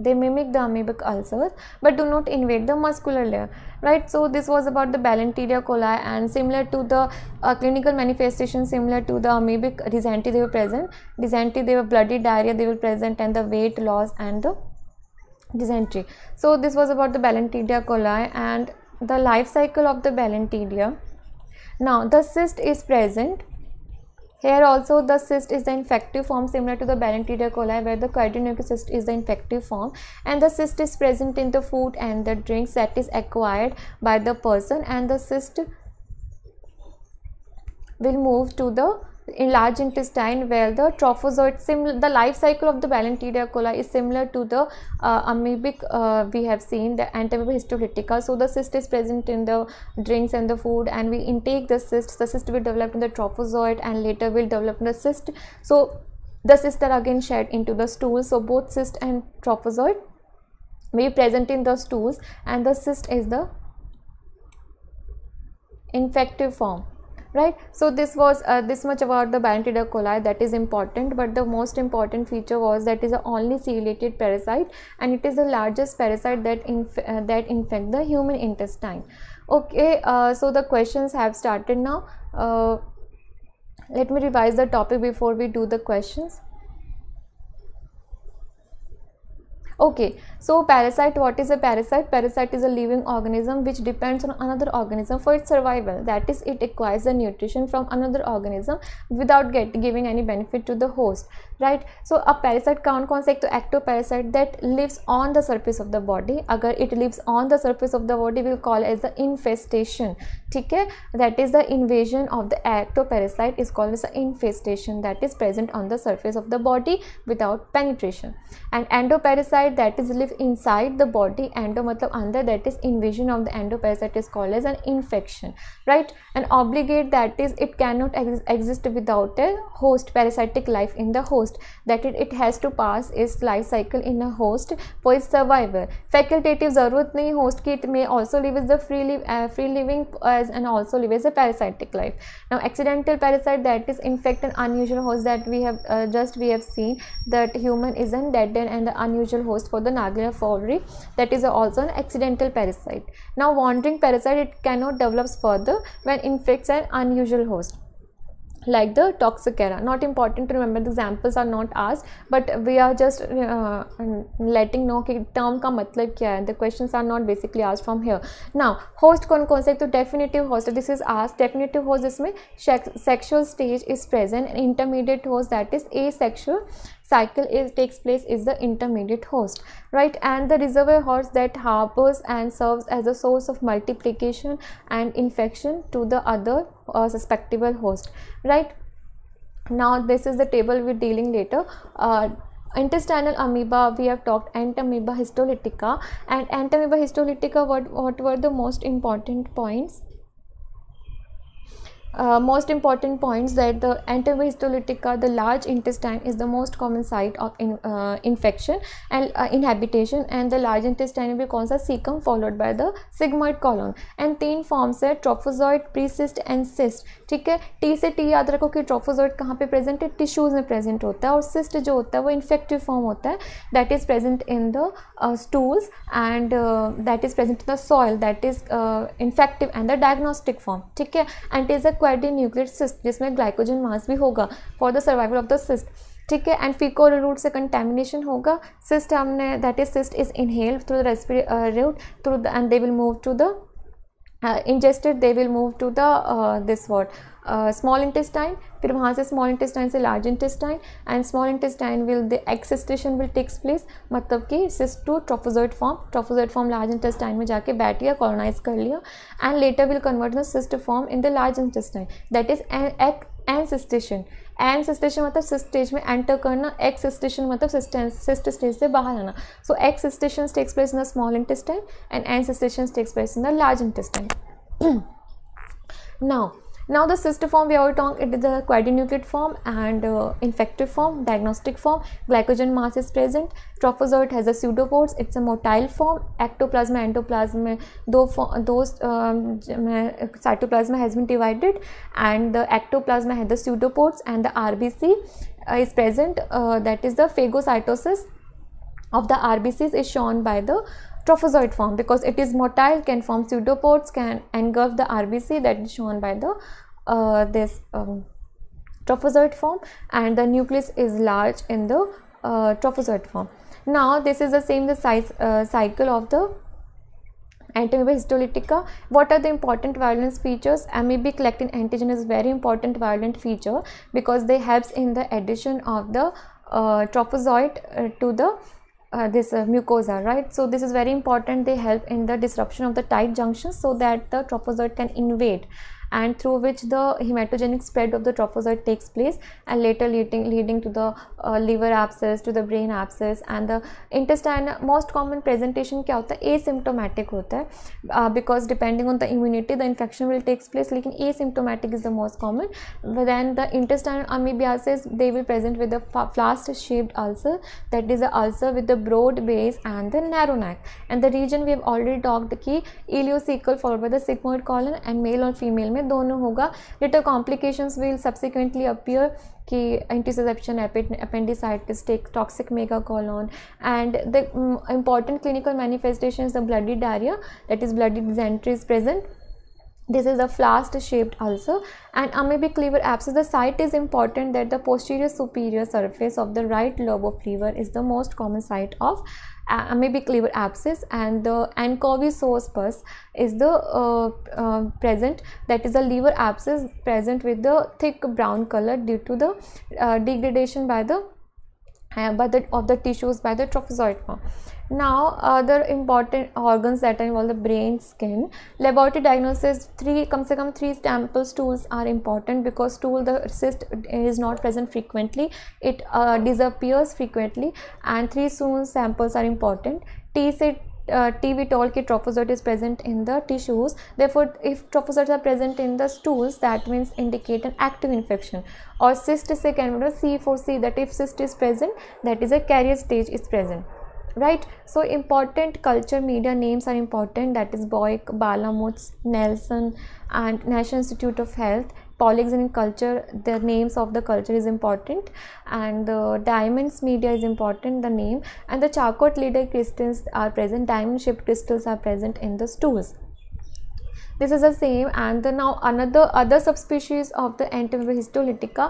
A: they mimic the amoebic ulcers but do not invade the muscular layer right so this was about the balanteria coli and similar to the uh, clinical manifestation similar to the amoebic dysentery they were present dysentery they were bloody diarrhea they were present and the weight loss and the dysentery so this was about the balanteria coli and the life cycle of the balanteria now the cyst is present here also the cyst is the infective form similar to the Balanteria coli where the cyst is the infective form and the cyst is present in the food and the drinks that is acquired by the person and the cyst will move to the in large intestine where the trophozoite similar the life cycle of the Balantidia coli is similar to the uh, amoebic uh, we have seen the Antamoeba histolytica so the cyst is present in the drinks and the food and we intake the cyst the cyst will develop in the trophozoite and later will develop in the cyst so the cysts are again shed into the stool so both cyst and trophozoite may be present in the stools and the cyst is the infective form right so this was uh, this much about the bantida coli that is important but the most important feature was that is only ciliated parasite and it is the largest parasite that inf uh, that infect the human intestine okay uh, so the questions have started now uh, let me revise the topic before we do the questions okay so parasite what is a parasite parasite is a living organism which depends on another organism for its survival that is it requires the nutrition from another organism without get, giving any benefit to the host right so a parasite count kaun sa ek to ectoparasite that lives on the surface of the body agar it lives on the surface of the body we'll call as the infestation Okay? that is the invasion of the ectoparasite is called as the infestation that is present on the surface of the body without penetration and endoparasite parasite that is live inside the body endo matlab under that is invasion of the endoparasite is called as an infection right and obligate that is it cannot ex exist without a host parasitic life in the host that it, it has to pass its life cycle in a host for its survival facultative zarurat nahi host ki it may also live as a free uh, free living as and also live as a parasitic life now accidental parasite that is infect an unusual host that we have uh, just we have seen that human is not dead and the unusual host host for the Naglier fowleri that is also an accidental parasite. Now wandering parasite it cannot develop further when infects an unusual host like the toxicara not important to remember the examples are not asked but we are just uh, letting know ki term ka matlab kya hai the questions are not basically asked from here now host kon kon sa to definitive host this is asked definitive host isme sexual stage is present intermediate host that is asexual cycle is takes place is the intermediate host right and the reservoir host that harbors and serves as a source of multiplication and infection to the other uh, susceptible host right now this is the table we're dealing later uh, intestinal amoeba we have talked entamoeba histolytica and entamoeba histolytica what what were the most important points Uh, most important points that the antihistolytica the large intestine is the most common site of in, uh, infection and uh, inhabitation and the large intestine will cause a cecum followed by the sigmoid colon and तीन forms है trophozoite प्रीसिस्ट and cyst ठीक है T से T याद रखो कि ट्रोफोजॉइड कहाँ पे प्रेजेंट है टिश्यूज में प्रेजेंट होता है और सिस्ट जो होता है वो इन्फेक्टिव फॉर्म होता है that is present in the stools and that is present in the soil that is infective and the diagnostic form ठीक है and is a acquired nuclear cyst जिसमें ग्लाइकोजन मास भी होगा for the survival of the cyst ठीक है and faeco route से contamination होगा cyst हमने that is cyst is inhale through the respiratory route through the and they will move to the ingested they will move to the this this small uh, intestine फिर वहाँ से small intestine से large intestine and small intestine will the excystation will takes place मतलब कि cyst to trophozoite form trophozoite form large intestine में जाके बैठ गया कॉलोनाइज कर लिया and later will convert the cyst form in the large intestine that is encystation encystation मतलब cyst stage में एंटर करना एक्स सिस्टेशन मतलब सिस्ट स्टेज से बाहर आना so excystation takes place in the small intestine and encystation takes place in the large intestine now Now the cystiform we are talking it is the quadrinucleate form and uh, infective form, diagnostic form, glycogen mass is present, trophozoite has a pseudopods. it's a motile form, ectoplasm, and though those um, cytoplasm has been divided and the ectoplasm has the pseudopods and the RBC uh, is present uh, that is the phagocytosis of the RBCs is shown by the trophozoite form because it is motile can form pseudopods can engulf the rbc that is shown by the uh, this um, trophozoite form and the nucleus is large in the uh, trophozoite form now this is the same the size uh, cycle of the Amoeba histolytica. What are the important virulence features? Amoebic lectin antigen is very important virulent feature because they helps in the addition of the uh, trophozoite uh, to the uh, this uh, mucosa right so this is very important they help in the disruption of the tight junctions so that the trophozoite can invade and through which the hematogenic spread of the trophozoite takes place and later leading, leading to the uh, liver abscess, to the brain abscess and the intestine most common presentation kya hota hai asymptomatic hota hai uh, because depending on the immunity the infection will takes place like asymptomatic is the most common but then the intestinal amebiasis they will present with the flask shaped ulcer that is the ulcer with the broad base and the narrow neck and the region we have already talked key ileocecal followed by the sigmoid colon and male or female में दोनों होगा later complications will subsequently appear कि intussusception appendicitis take toxic megacolon and the important clinical manifestation is the bloody diarrhoea that is bloody dysentery is present this is a flask shaped ulcer and amoebic liver abscess the site is important that the posterior superior surface of the right lobe of liver is the most common site of amoebic liver abscess and the ancovisosis pus is the uh, uh, present that is a liver abscess present with the thick brown color due to the uh, degradation by the uh, by the of the tissues by the trophozoite now other important organs that are involved the brain skin laboratory diagnosis three come se come three samples tools are important because tool the cyst is not present frequently it uh, disappears frequently and three soon samples are important t said uh, T told trophozoite is present in the tissues therefore if trophozoites are present in the stools that means indicate an active infection or cyst is a can of C4C that if cyst is present that is a carrier stage is present right so important culture media names are important that is boyk balamuts nelson and national institute of health colleagues in culture the names of the culture is important and the diamonds media is important the name and the charcot leader crystals are present diamond shaped crystals are present in the stools this is the same and then now another other subspecies of the Entomyia histolytica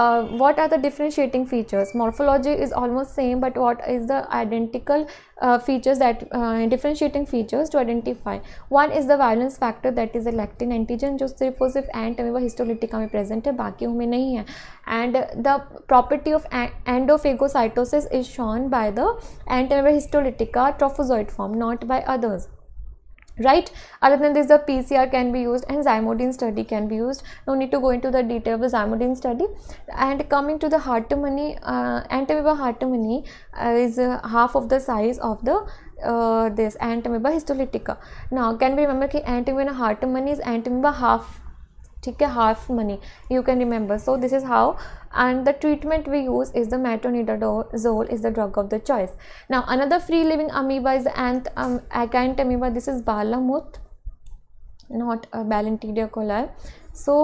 A: uh, what are the differentiating features morphology is almost same but what is the identical uh, features that uh, differentiating features to identify one is the violence factor that is a lectin antigen जो सिर्फ और सिर्फ histolytica, amoeba histolytica present, present है बाकी में नहीं है and the property of endophagocytosis is shown by the Entamoeba histolytica trophozoite form not right other than this the pcr can be used and zymodine study can be used no need to go into the detail of the zymodine study and coming to the money uh, antamoeba hartamani uh, is uh, half of the size of the uh, this antamoeba histolytica now can we remember that antamoeba money is antamoeba half ठीक है हाफ मनी you can remember so this is how and the treatment we use is the metronidazole is the drug of the choice now another free living amoeba is the anth um, amoeba this is balamut not uh, balantidia coli so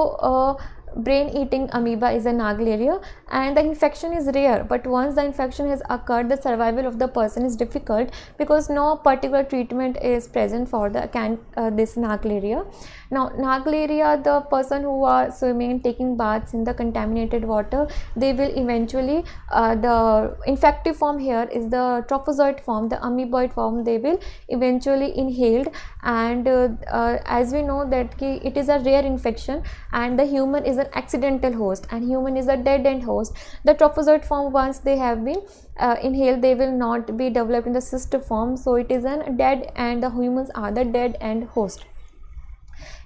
A: brain eating amoeba is an aglaria and the infection is rare but once the infection has occurred the survival of the person is difficult because no particular treatment is present for the can uh, this naglaria now, Nagal area, the person who are swimming and taking baths in the contaminated water, they will eventually, uh, the infective form here is the trophozoite form, the amoeboid form, they will eventually inhaled and uh, uh, as we know that it is a rare infection and the human is an accidental host and human is a dead end host. The trophozoite form once they have been uh, inhaled they will not be developed in the cyst form so it is a dead and the humans are the dead end host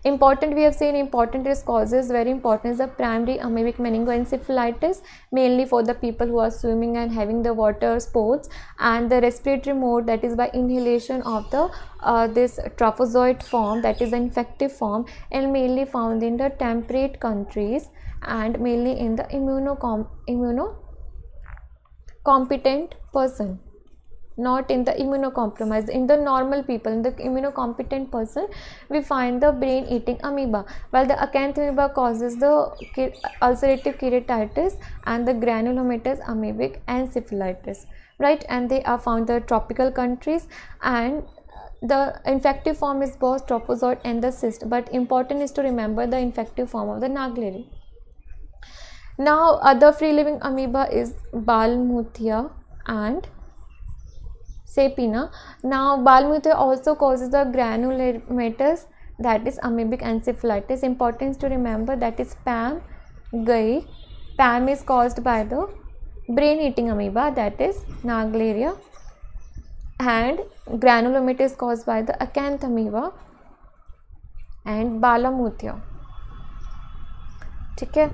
A: Important we have seen important risk causes very important is the primary amoebic meningoencephalitis mainly for the people who are swimming and having the water sports and the respiratory mode that is by inhalation of the uh, this trophozoite form that is the infective form and mainly found in the temperate countries and mainly in the immunocom immunocompetent person not in the immunocompromised in the normal people in the immunocompetent person we find the brain eating amoeba while the acanthamoeba causes the ulcerative keratitis and the granulomatous amoebic encephalitis right and they are found in tropical countries and the infective form is both trophozoite and the cyst but important is to remember the infective form of the nagleri now other free living amoeba is balmuthia and sapina. Now, Balmuthe also causes the granulomatous that is amoebic encephalitis. Importance to remember that is PAM gai. PAM is caused by the brain eating amoeba that is Naglaria and granulomatous caused by the acanth amoeba and Balamuthia. ठीक है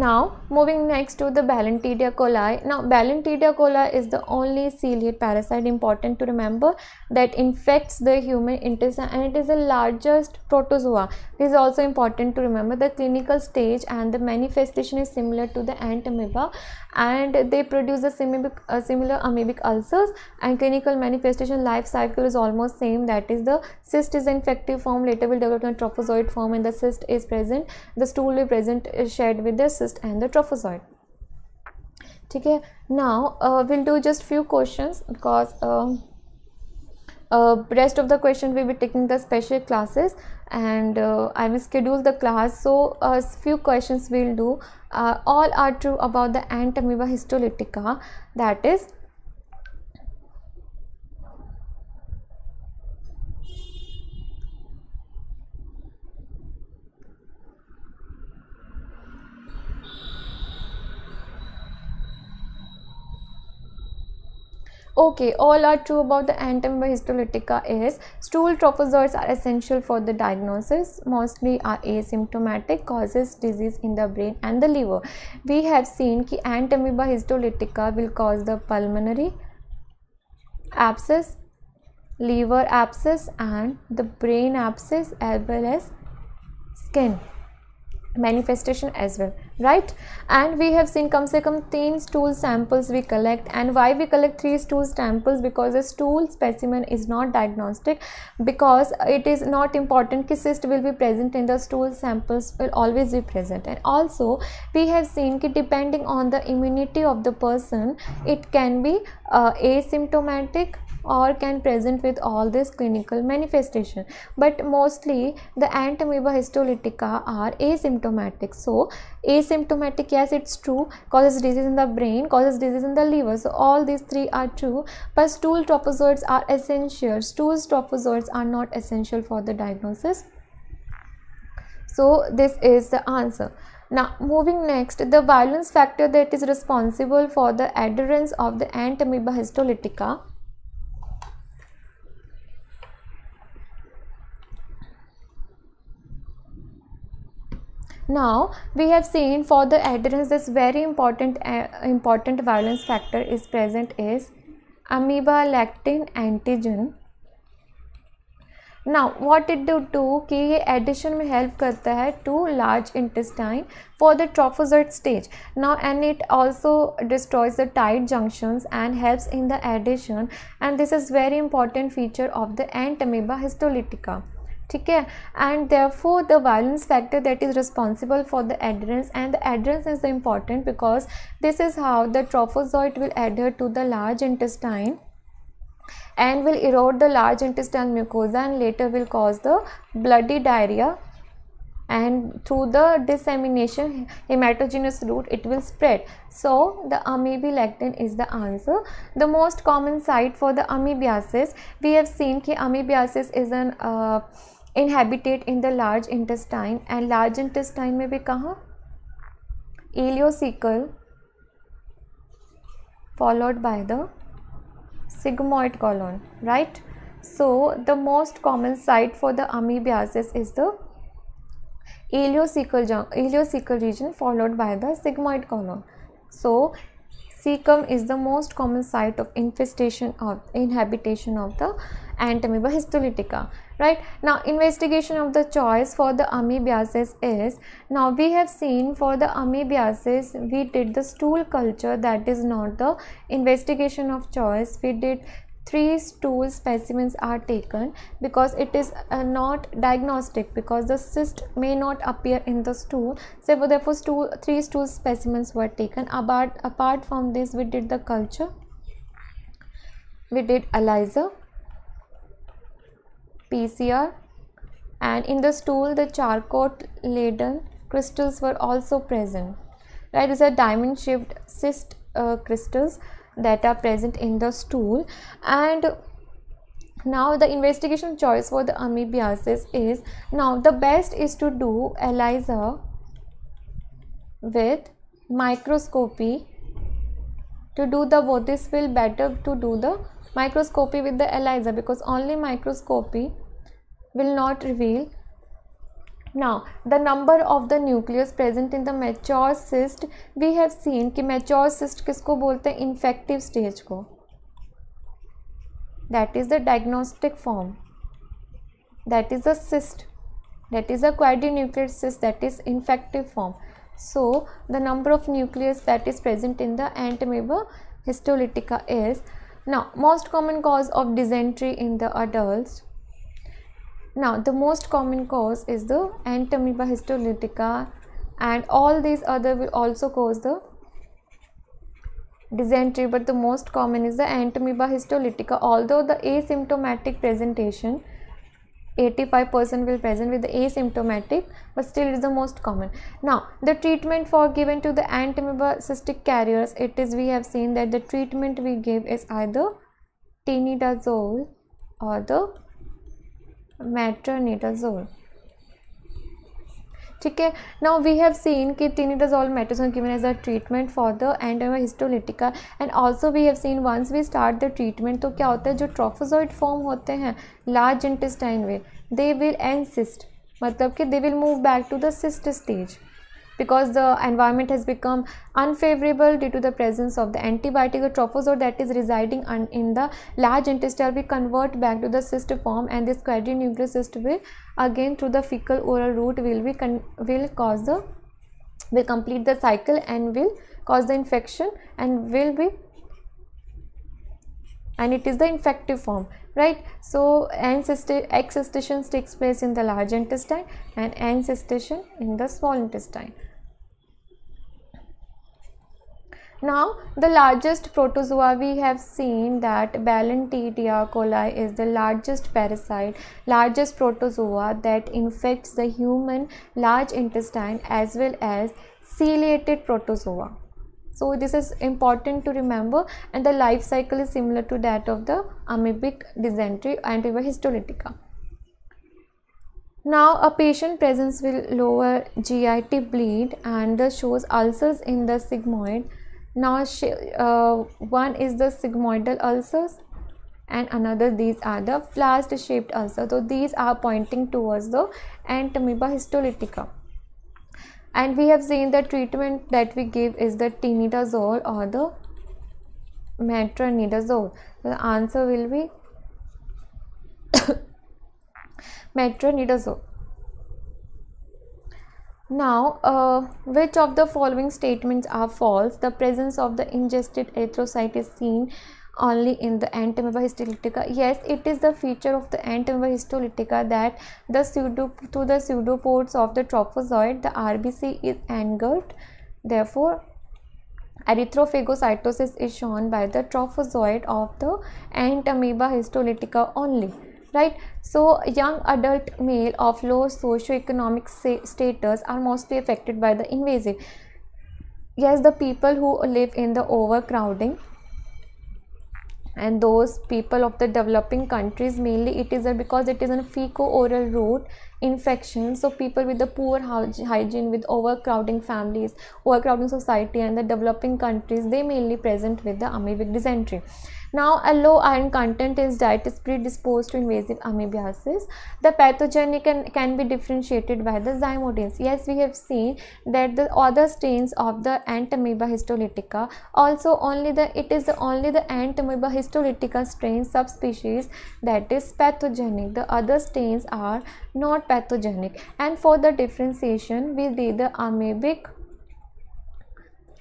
A: Now moving next to the Balantidia coli. Now Balantidia coli is the only ciliate parasite important to remember that infects the human intestine and it is the largest protozoa. This is also important to remember the clinical stage and the manifestation is similar to the ant amoeba and they produce the uh, similar amoebic ulcers and clinical manifestation life cycle is almost same that is the cyst is infective form later will develop into trophozoid form and the cyst is present the stool will present is uh, shared with the cyst and the trophozoite now uh, we'll do just few questions because because um, uh, rest of the question we will be taking the special classes and uh, I will schedule the class so a uh, few questions we will do uh, all are true about the ant amoeba histolytica that is Okay, all are true about the anthem Histolytica is stool trophozoites are essential for the diagnosis, mostly are asymptomatic, causes disease in the brain and the liver. We have seen ki anthem Histolytica will cause the pulmonary abscess, liver abscess and the brain abscess as well as skin manifestation as well right and we have seen come se kam stool samples we collect and why we collect three stool samples because a stool specimen is not diagnostic because it is not important ki cyst will be present in the stool samples will always be present and also we have seen ki depending on the immunity of the person it can be uh, asymptomatic or can present with all this clinical manifestation but mostly the ant amoeba histolytica are asymptomatic so asymptomatic yes it's true causes disease in the brain causes disease in the liver so all these three are true but stool trophozoids are essential stool trophozoids are not essential for the diagnosis so this is the answer now moving next the violence factor that is responsible for the adherence of the ant amoeba histolytica now we have seen for the adherence this very important uh, important virulence factor is present is amoeba lactin antigen now what it do to ki addition mein help the hai to large intestine for the trophozoite stage now and it also destroys the tight junctions and helps in the addition and this is very important feature of the ant histolytica ठीक है and therefore the virulence factor that is responsible for the adherence and the adherence is important because this is how the trophozoite will adhere to intestine and will erode the large intestine mucosa and later will cause the bloody diarrhea and through the dissemination hematogenous route it will spread so the amebilactin is the answer the most common site for the amebiasis we have seen ki amebiasis is an uh, inhabitate in the large intestine and large intestine में भी कहाँ ileocecal followed by the sigmoid colon right so the most common site for the amebiasis is the ileocecal ileocecal region followed by the sigmoid colon so cecum is the most common site of infestation of inhabitation of the Entamoeba histolytica right now investigation of the choice for the amoebiasis is now we have seen for the amoebiasis we did the stool culture that is not the investigation of choice we did three stool specimens are taken because it is uh, not diagnostic because the cyst may not appear in the stool so therefore stool, three stool specimens were taken apart apart from this we did the culture we did ELISA PCR and in the stool the charcoal laden crystals were also present right these are diamond shaped cyst uh, crystals that are present in the stool and now the investigation choice for the amoebiasis is now the best is to do ELISA with microscopy to do the both this will better to do the microscopy with the ELISA because only microscopy will not reveal. Now, the number of the nucleus present in the mature cyst, we have seen that mature cyst किसको बोलते हैं infective stage को that is the diagnostic form that is the cyst that is a quadri-nucleus cyst that is infective form so the number of nucleus that is present in the ant histolytica is now, most common cause of dysentery in the adults. Now, the most common cause is the Entamoeba histolytica and all these other will also cause the dysentery but the most common is the Entamoeba histolytica although the asymptomatic presentation 85% will present with the asymptomatic but still is the most common now the treatment for given to the antamoeba cystic carriers it is we have seen that the treatment we give is either tinidazole or the metronidazole ठीक है now we have seen कि tinidazole मेटोसन given as a treatment for the Entamoeba histolytica and also we have seen once we start the treatment तो क्या होता है जो trophozoite form होते हैं लार्ज इंटेस्टाइन वे दे विल एंड मतलब कि they will move back to the cyst stage because the environment has become unfavorable due to the presence of the antibiotic or trophozote that is residing in the large intestine will convert back to the cyst form and this cyst will again through the fecal oral route will be will cause the will complete the cycle and will cause the infection and will be and it is the infective form right so x takes place in the large intestine and n in the small intestine Now, the largest protozoa we have seen that Balantidia coli is the largest parasite, largest protozoa that infects the human large intestine as well as ciliated protozoa. So, this is important to remember and the life cycle is similar to that of the amoebic dysentery and histolytica. Now a patient presents with lower GIT bleed and shows ulcers in the sigmoid now uh, one is the sigmoidal ulcers and another these are the blast shaped ulcer so these are pointing towards the entamoeba histolytica and we have seen the treatment that we give is the tinidazole or the metronidazole so the answer will be <coughs> metronidazole now, uh, which of the following statements are false? The presence of the ingested erythrocyte is seen only in the Anatomeba histolytica. Yes, it is the feature of the Anatomeba histolytica that the pseudo to the pseudopods of the trophozoite, the RBC is angled Therefore, erythrophagocytosis is shown by the trophozoite of the Anatomeba histolytica only right so young adult male of low socioeconomic status are mostly affected by the invasive yes the people who live in the overcrowding and those people of the developing countries mainly it is a, because it is a fecal oral route infection so people with the poor hygiene with overcrowding families overcrowding society and the developing countries they mainly present with the amoebic dysentery now, a low iron content in diet is predisposed to invasive amebiasis. The pathogenic can, can be differentiated by the zymotins. Yes, we have seen that the other strains of the ant amoeba histolytica also only the it is only the ant amoeba histolytica strain subspecies that is pathogenic. The other strains are not pathogenic and for the differentiation we did the amoebic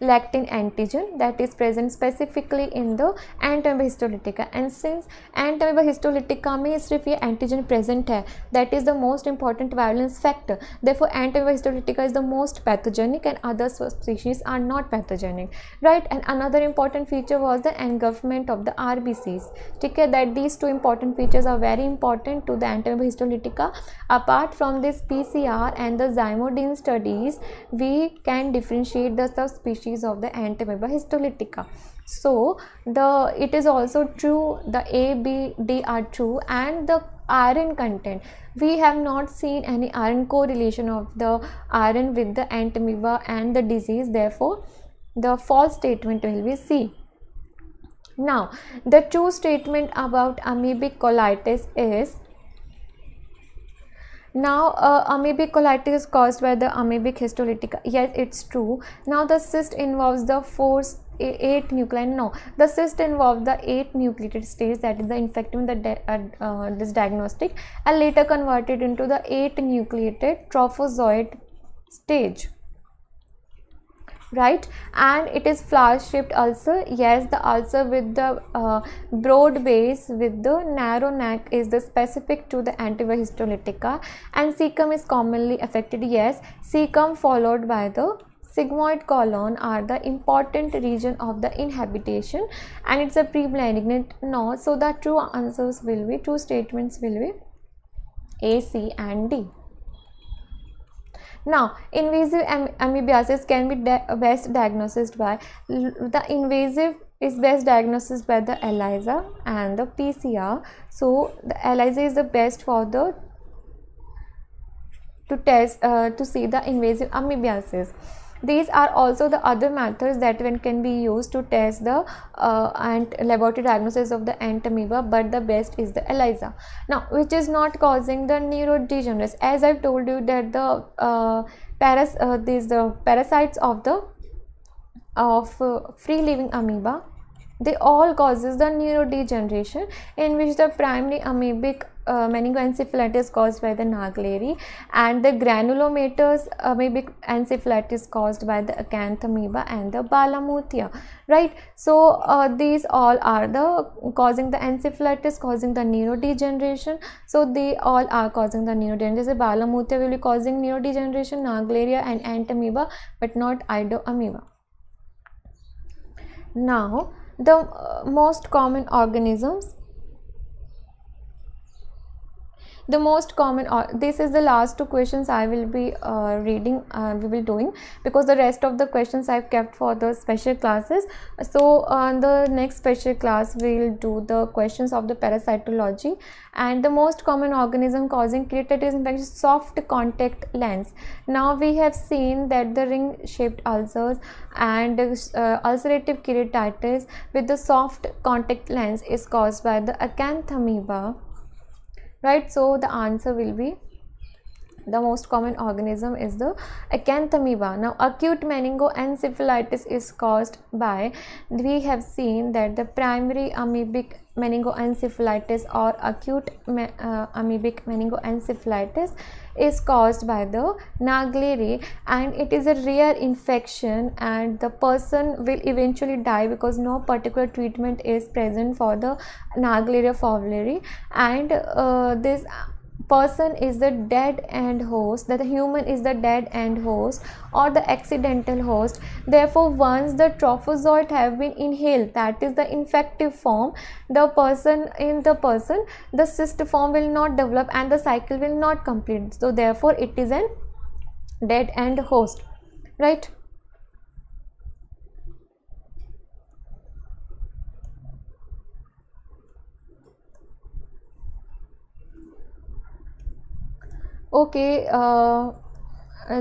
A: lactin antigen that is present specifically in the antamoeba and since antamoeba histolytica means if antigen present that is the most important virulence factor therefore antamoeba is the most pathogenic and other species are not pathogenic right and another important feature was the engulfment of the RBCs take that these two important features are very important to the antamoeba apart from this PCR and the zymodine studies we can differentiate the subspecies species of the Antimeba histolytica. So the it is also true the A, B, D are true and the iron content. We have not seen any iron correlation of the iron with the Antimeba and the disease therefore the false statement will be C. Now the true statement about amoebic colitis is now, uh, amoebic colitis is caused by the amoebic histolytica. Yes, it's true. Now, the cyst involves the four eight nuclei no the cyst involves the eight nucleated states that is the infective that uh, uh, this diagnostic and later converted into the eight nucleated trophozoite stage right and it is flower shaped ulcer yes the ulcer with the uh, broad base with the narrow neck is the specific to the antiva histolytica and cecum is commonly affected yes cecum followed by the sigmoid colon are the important region of the inhabitation and it's a pre-malignant no so the true answers will be two statements will be a c and d now, invasive am can be best diagnosed by the invasive is best diagnosed by the ELISA and the PCR. So, the ELISA is the best for the to test uh, to see the invasive amoebiasis. These are also the other methods that one can be used to test the uh, laboratory diagnosis of the ant amoeba but the best is the ELISA. Now which is not causing the neurodegeneration as I've told you that the uh, paras uh, these the parasites of the of uh, free living amoeba they all causes the neurodegeneration in which the primary amoebic uh, meningoencephalitis caused by the naegleri and the granulomatous amoebic encephalitis caused by the acanthamoeba and the balamuthia right so uh, these all are the causing the encephalitis causing the neurodegeneration so they all are causing the neurodegeneration balamuthia will be causing neurodegeneration naegleria and antamoeba but not idoamoeba now the uh, most common organisms the most common uh, this is the last two questions i will be uh, reading uh, we will doing because the rest of the questions i've kept for the special classes so on uh, the next special class we'll do the questions of the parasitology and the most common organism causing keratitis infection soft contact lens now we have seen that the ring shaped ulcers and uh, ulcerative keratitis with the soft contact lens is caused by the acanthamoeba right so the answer will be the most common organism is the acanthamoeba now acute meningoencephalitis is caused by we have seen that the primary amoebic meningoencephalitis or acute me uh, amoebic meningoencephalitis is caused by the naglieri and it is a rare infection and the person will eventually die because no particular treatment is present for the naglieri fowleri and uh, this person is the dead end host that the human is the dead end host or the accidental host therefore once the trophozoite have been inhaled that is the infective form the person in the person the cyst form will not develop and the cycle will not complete so therefore it is an dead end host right okay uh,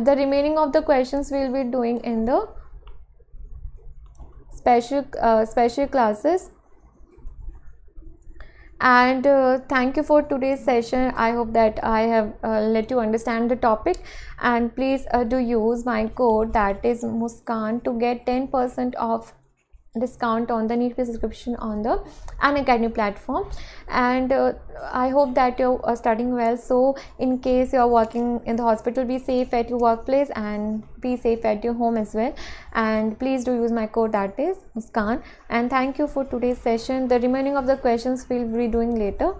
A: the remaining of the questions we will be doing in the special uh, special classes and uh, thank you for today's session i hope that i have uh, let you understand the topic and please uh, do use my code that is muskan to get 10% off discount on the need subscription on the an academy platform and uh, i hope that you are studying well so in case you are working in the hospital be safe at your workplace and be safe at your home as well and please do use my code that is muskan and thank you for today's session the remaining of the questions we'll be doing later